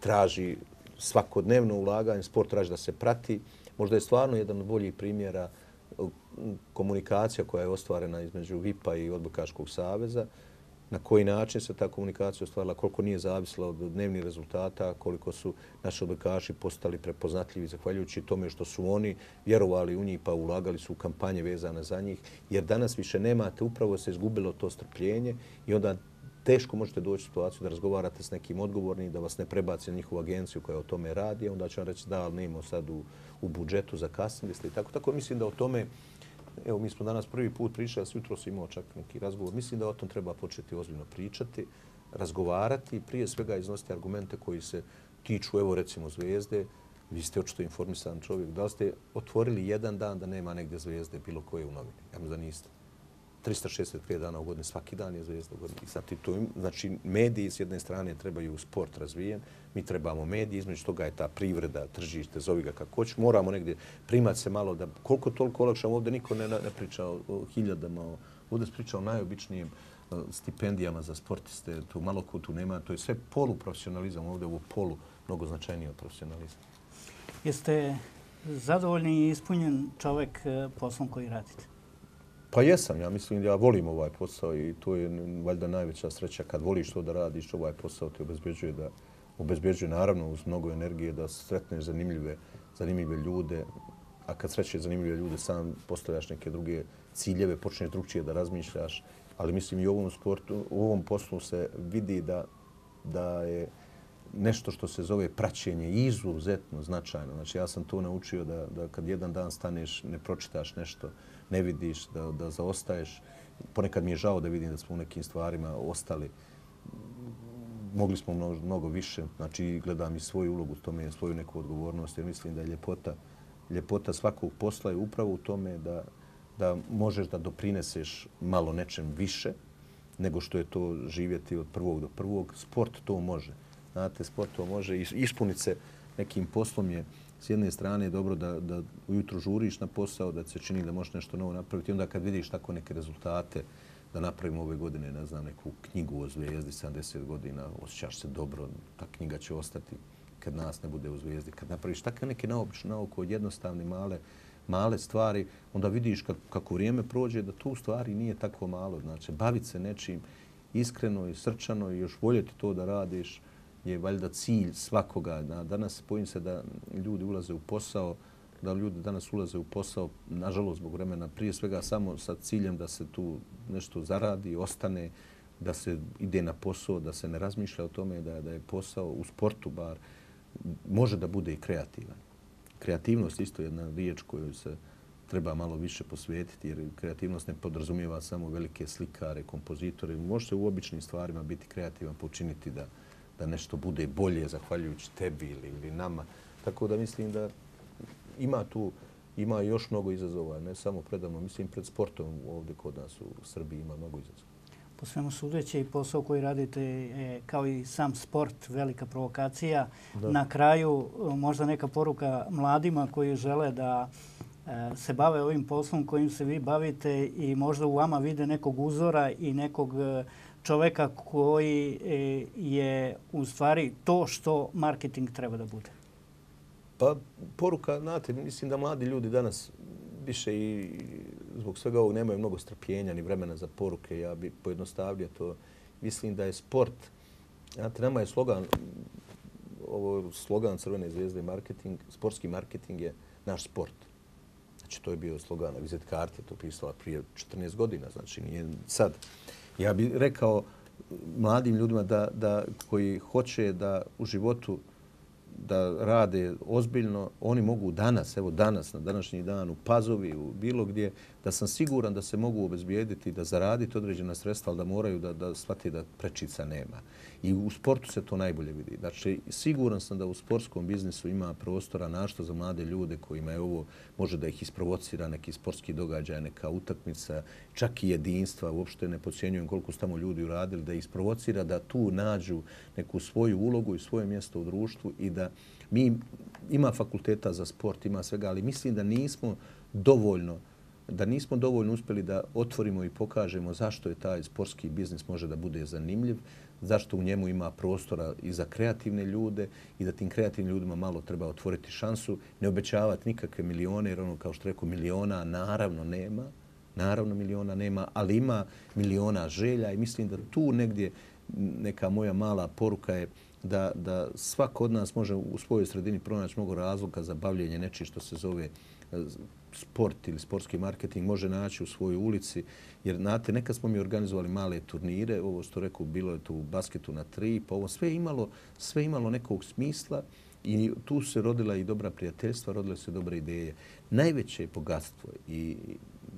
traži svakodnevno ulaganje, sport traži da se prati. Možda je stvarno jedan od boljih primjera komunikacija koja je ostvarena između VIP-a i Odbokaškog saveza, na koji način se ta komunikacija ostvarila, koliko nije zavisila od dnevnih rezultata, koliko su naši odbekaši postali prepoznatljivi zahvaljujući tome što su oni vjerovali u njih pa ulagali su u kampanje vezane za njih. Jer danas više nemate, upravo se izgubilo to strpljenje i onda teško možete doći u situaciju da razgovarate s nekim odgovornim, da vas ne prebaci na njihovu agenciju koja o tome radi, onda će vam reći da, ali ne sad u u budžetu za kasnije i tako. Tako mislim da o tome, evo mi smo danas prvi put pričali, ali sutro sam imao čak neki razgovor, mislim da o tom treba početi ozbiljno pričati, razgovarati i prije svega iznositi argumente koji se tiču, evo recimo zvijezde, vi ste očito informisan čovjek, da ste otvorili jedan dan da nema negdje zvijezde, bilo koje u novini? Ja mislim da niste. 365 dana u godini, svaki dan je zvijezda u godini. Znači, to, znači, mediji s jedne strane trebaju sport razvijen, mi trebamo mediji, između toga je ta privreda, tržište, zove ga kako hoće. Moramo negdje primati se malo da koliko toliko olakšamo. Ovdje niko ne, ne priča o, o hiljadama, o, ovdje se priča o najobičnijim e, stipendijama za sportiste, tu malo ko tu nema, to je sve poluprofesionalizam, ovdje ovo polu mnogo značajnije od profesionalizma. Jeste zadovoljni i ispunjen čovjek e, poslom koji radite? Pa jesam, ja mislim ja volim ovaj posao i to je valjda najveća sreća kad voliš to da radiš, ovaj posao ti obezbeđuje da obezbeđuje naravno uz mnogo energije da sretneš zanimljive, zanimljive ljude, a kad srećeš zanimljive ljude sam postavljaš neke druge ciljeve, počneš drugčije da razmišljaš, ali mislim i u ovom sportu, u ovom poslu se vidi da da je nešto što se zove praćenje izuzetno značajno. Znači ja sam to naučio da, da kad jedan dan staneš, ne pročitaš nešto, ne vidiš, da, da zaostaješ. Ponekad mi je žao da vidim da smo u nekim stvarima ostali. Mogli smo mnogo, mnogo više. Znači gledam i svoju ulogu u tome, svoju neku odgovornost jer mislim da je ljepota, ljepota svakog posla je upravo u tome da, da možeš da doprineseš malo nečem više nego što je to živjeti od prvog do prvog. Sport to može znate, sportom može ispuniti se nekim poslom je s jedne strane je dobro da, da ujutro žuriš na posao, da se čini da možeš nešto novo napraviti. Onda kad vidiš tako neke rezultate, da napravimo ove godine, ne znam, neku knjigu o zvijezdi 70 godina, osjećaš se dobro, ta knjiga će ostati kad nas ne bude u zvijezdi. Kad napraviš takve neke naopće naoko jednostavne male, male stvari, onda vidiš kako, kako vrijeme prođe da tu stvari nije tako malo. Znači, bavit se nečim iskreno i srčano i još voljeti to da radiš, je valjda cilj svakoga. Da Danas bojim se da ljudi ulaze u posao, da ljudi danas ulaze u posao, nažalost, zbog vremena, prije svega samo sa ciljem da se tu nešto zaradi, ostane, da se ide na posao, da se ne razmišlja o tome da, da je posao u sportu bar, može da bude i kreativan. Kreativnost isto je jedna riječ koju se treba malo više posvetiti, jer kreativnost ne podrazumijeva samo velike slikare, kompozitore. Može se u običnim stvarima biti kreativan, počiniti pa da, da nešto bude bolje zahvaljujući tebi ili nama. Tako da mislim da ima tu ima još mnogo izazova, ne samo predavno, mislim pred sportom ovdje kod nas u Srbiji ima mnogo izazova. Po svemu sudeće i posao koji radite je, kao i sam sport, velika provokacija. Da. Na kraju možda neka poruka mladima koji žele da e, se bave ovim poslom kojim se vi bavite i možda u vama vide nekog uzora i nekog e, čoveka koji e, je u stvari to što marketing treba da bude? Pa poruka, znate, mislim da mladi ljudi danas više i zbog svega ovog nemaju mnogo strpljenja ni vremena za poruke. Ja bi pojednostavljio to. Mislim da je sport, znate, nama je slogan, ovo slogan Crvene zvijezde marketing, sportski marketing je naš sport. Znači, to je bio slogan na vizet karte, to pisala prije 14 godina, znači nije sad. Uh, Ja bih rekao mladim ljudima da, da koji hoće da u životu da rade ozbiljno, oni mogu danas, evo danas, na današnji dan, u Pazovi, u bilo gdje, da sam siguran da se mogu obezbijediti, da zaradite određena sredstva, ali da moraju da, da shvati da prečica nema. I u sportu se to najbolje vidi. Znači, siguran sam da u sportskom biznisu ima prostora našto za mlade ljude kojima je ovo, može da ih isprovocira neki sportski događaj, neka utakmica, čak i jedinstva, uopšte ne pocijenjujem koliko su tamo ljudi uradili, da ih isprovocira da tu nađu neku svoju ulogu i svoje mjesto u društvu i da mi, ima fakulteta za sport, ima svega, ali mislim da nismo dovoljno da nismo dovoljno uspjeli da otvorimo i pokažemo zašto je taj sportski biznis može da bude zanimljiv, zašto u njemu ima prostora i za kreativne ljude i da tim kreativnim ljudima malo treba otvoriti šansu, ne obećavati nikakve milione, jer ono kao što rekao, miliona naravno nema, naravno miliona nema, ali ima miliona želja i mislim da tu negdje neka moja mala poruka je da, da svako od nas može u svojoj sredini pronaći mnogo razloga za bavljenje nečije što se zove sport ili sportski marketing može naći u svojoj ulici. Jer, znate, nekad smo mi organizovali male turnire, ovo što rekao, bilo je to u basketu na tri, pa ovo sve imalo, sve imalo nekog smisla i tu se rodila i dobra prijateljstva, rodile se dobre ideje. Najveće je bogatstvo i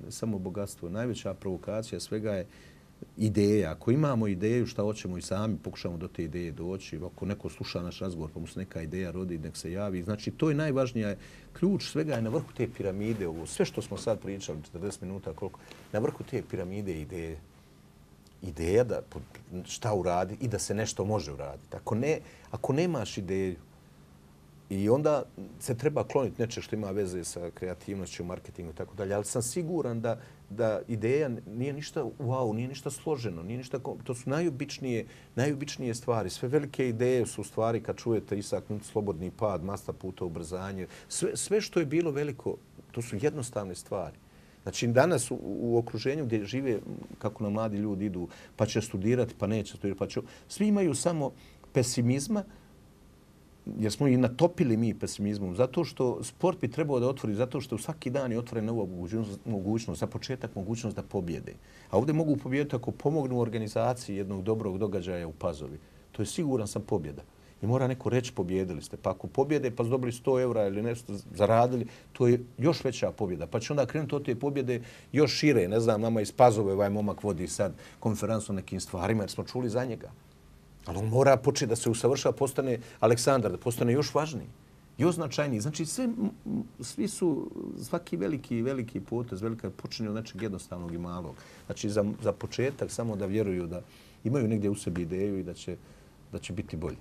samo bogatstvo, najveća provokacija svega je ideja. Ako imamo ideju šta hoćemo i sami pokušamo do te ideje doći, ako neko sluša naš razgovor pa mu se neka ideja rodi, nek se javi. Znači, to je najvažnija. Ključ svega je na vrhu te piramide. Ovo, sve što smo sad pričali, 40 minuta, koliko, na vrhu te piramide ideje. Ideja da šta uradi i da se nešto može uraditi. Ako, ne, ako nemaš ideju, I onda se treba kloniti neče što ima veze sa kreativnošću, marketingu i tako dalje. Ali sam siguran da da ideja nije ništa wow, nije ništa složeno, nije ništa to su najobičnije, najobičnije stvari. Sve velike ideje su stvari kad čujete Isak slobodni pad, masta puta ubrzanje, sve, sve što je bilo veliko, to su jednostavne stvari. Znači, danas u, u okruženju gdje žive, kako na mladi ljudi idu, pa će studirati, pa neće studirati, pa će... Svi imaju samo pesimizma, jer smo i natopili mi pesimizmom, zato što sport bi trebao da otvori, zato što svaki dan je otvoren nova mogućnost, za početak mogućnost da pobjede. A ovdje mogu pobjediti ako pomognu organizaciji jednog dobrog događaja u Pazovi. To je siguran sam pobjeda. I mora neko reći pobjedili ste. Pa ako pobjede, pa su dobili 100 eura ili nešto zaradili, to je još veća pobjeda. Pa će onda krenuti od te pobjede još šire. Ne znam, nama iz Pazove ovaj momak vodi sad konferencu o nekim stvarima jer smo čuli za njega. Ali on mora početi da se usavršava, postane Aleksandar, da postane još važniji još značajniji. Znači, sve, svi su, svaki veliki, veliki potez, velika je počinje od nečeg jednostavnog i malog. Znači, za, za početak samo da vjeruju da imaju negdje u sebi ideju i da će, da će biti bolji.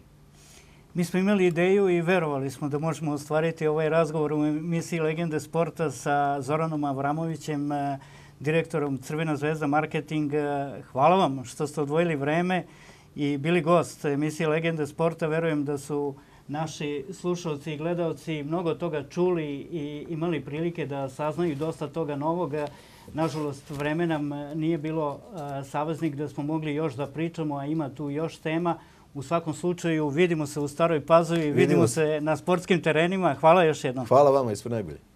Mi smo imali ideju i verovali smo da možemo ostvariti ovaj razgovor u emisiji Legende sporta sa Zoranom Avramovićem, eh, direktorom Crvena zvezda marketing. Eh, hvala vam što ste odvojili vreme i bili gost emisije Legende sporta. Verujem da su naši slušalci i gledalci mnogo toga čuli i imali prilike da saznaju dosta toga novoga. Nažalost, vreme nam nije bilo e, saveznik da smo mogli još da pričamo, a ima tu još tema. U svakom slučaju, vidimo se u staroj pazovi, vidimo, se na sportskim terenima. Hvala još jednom. Hvala vama, i sve najbolje.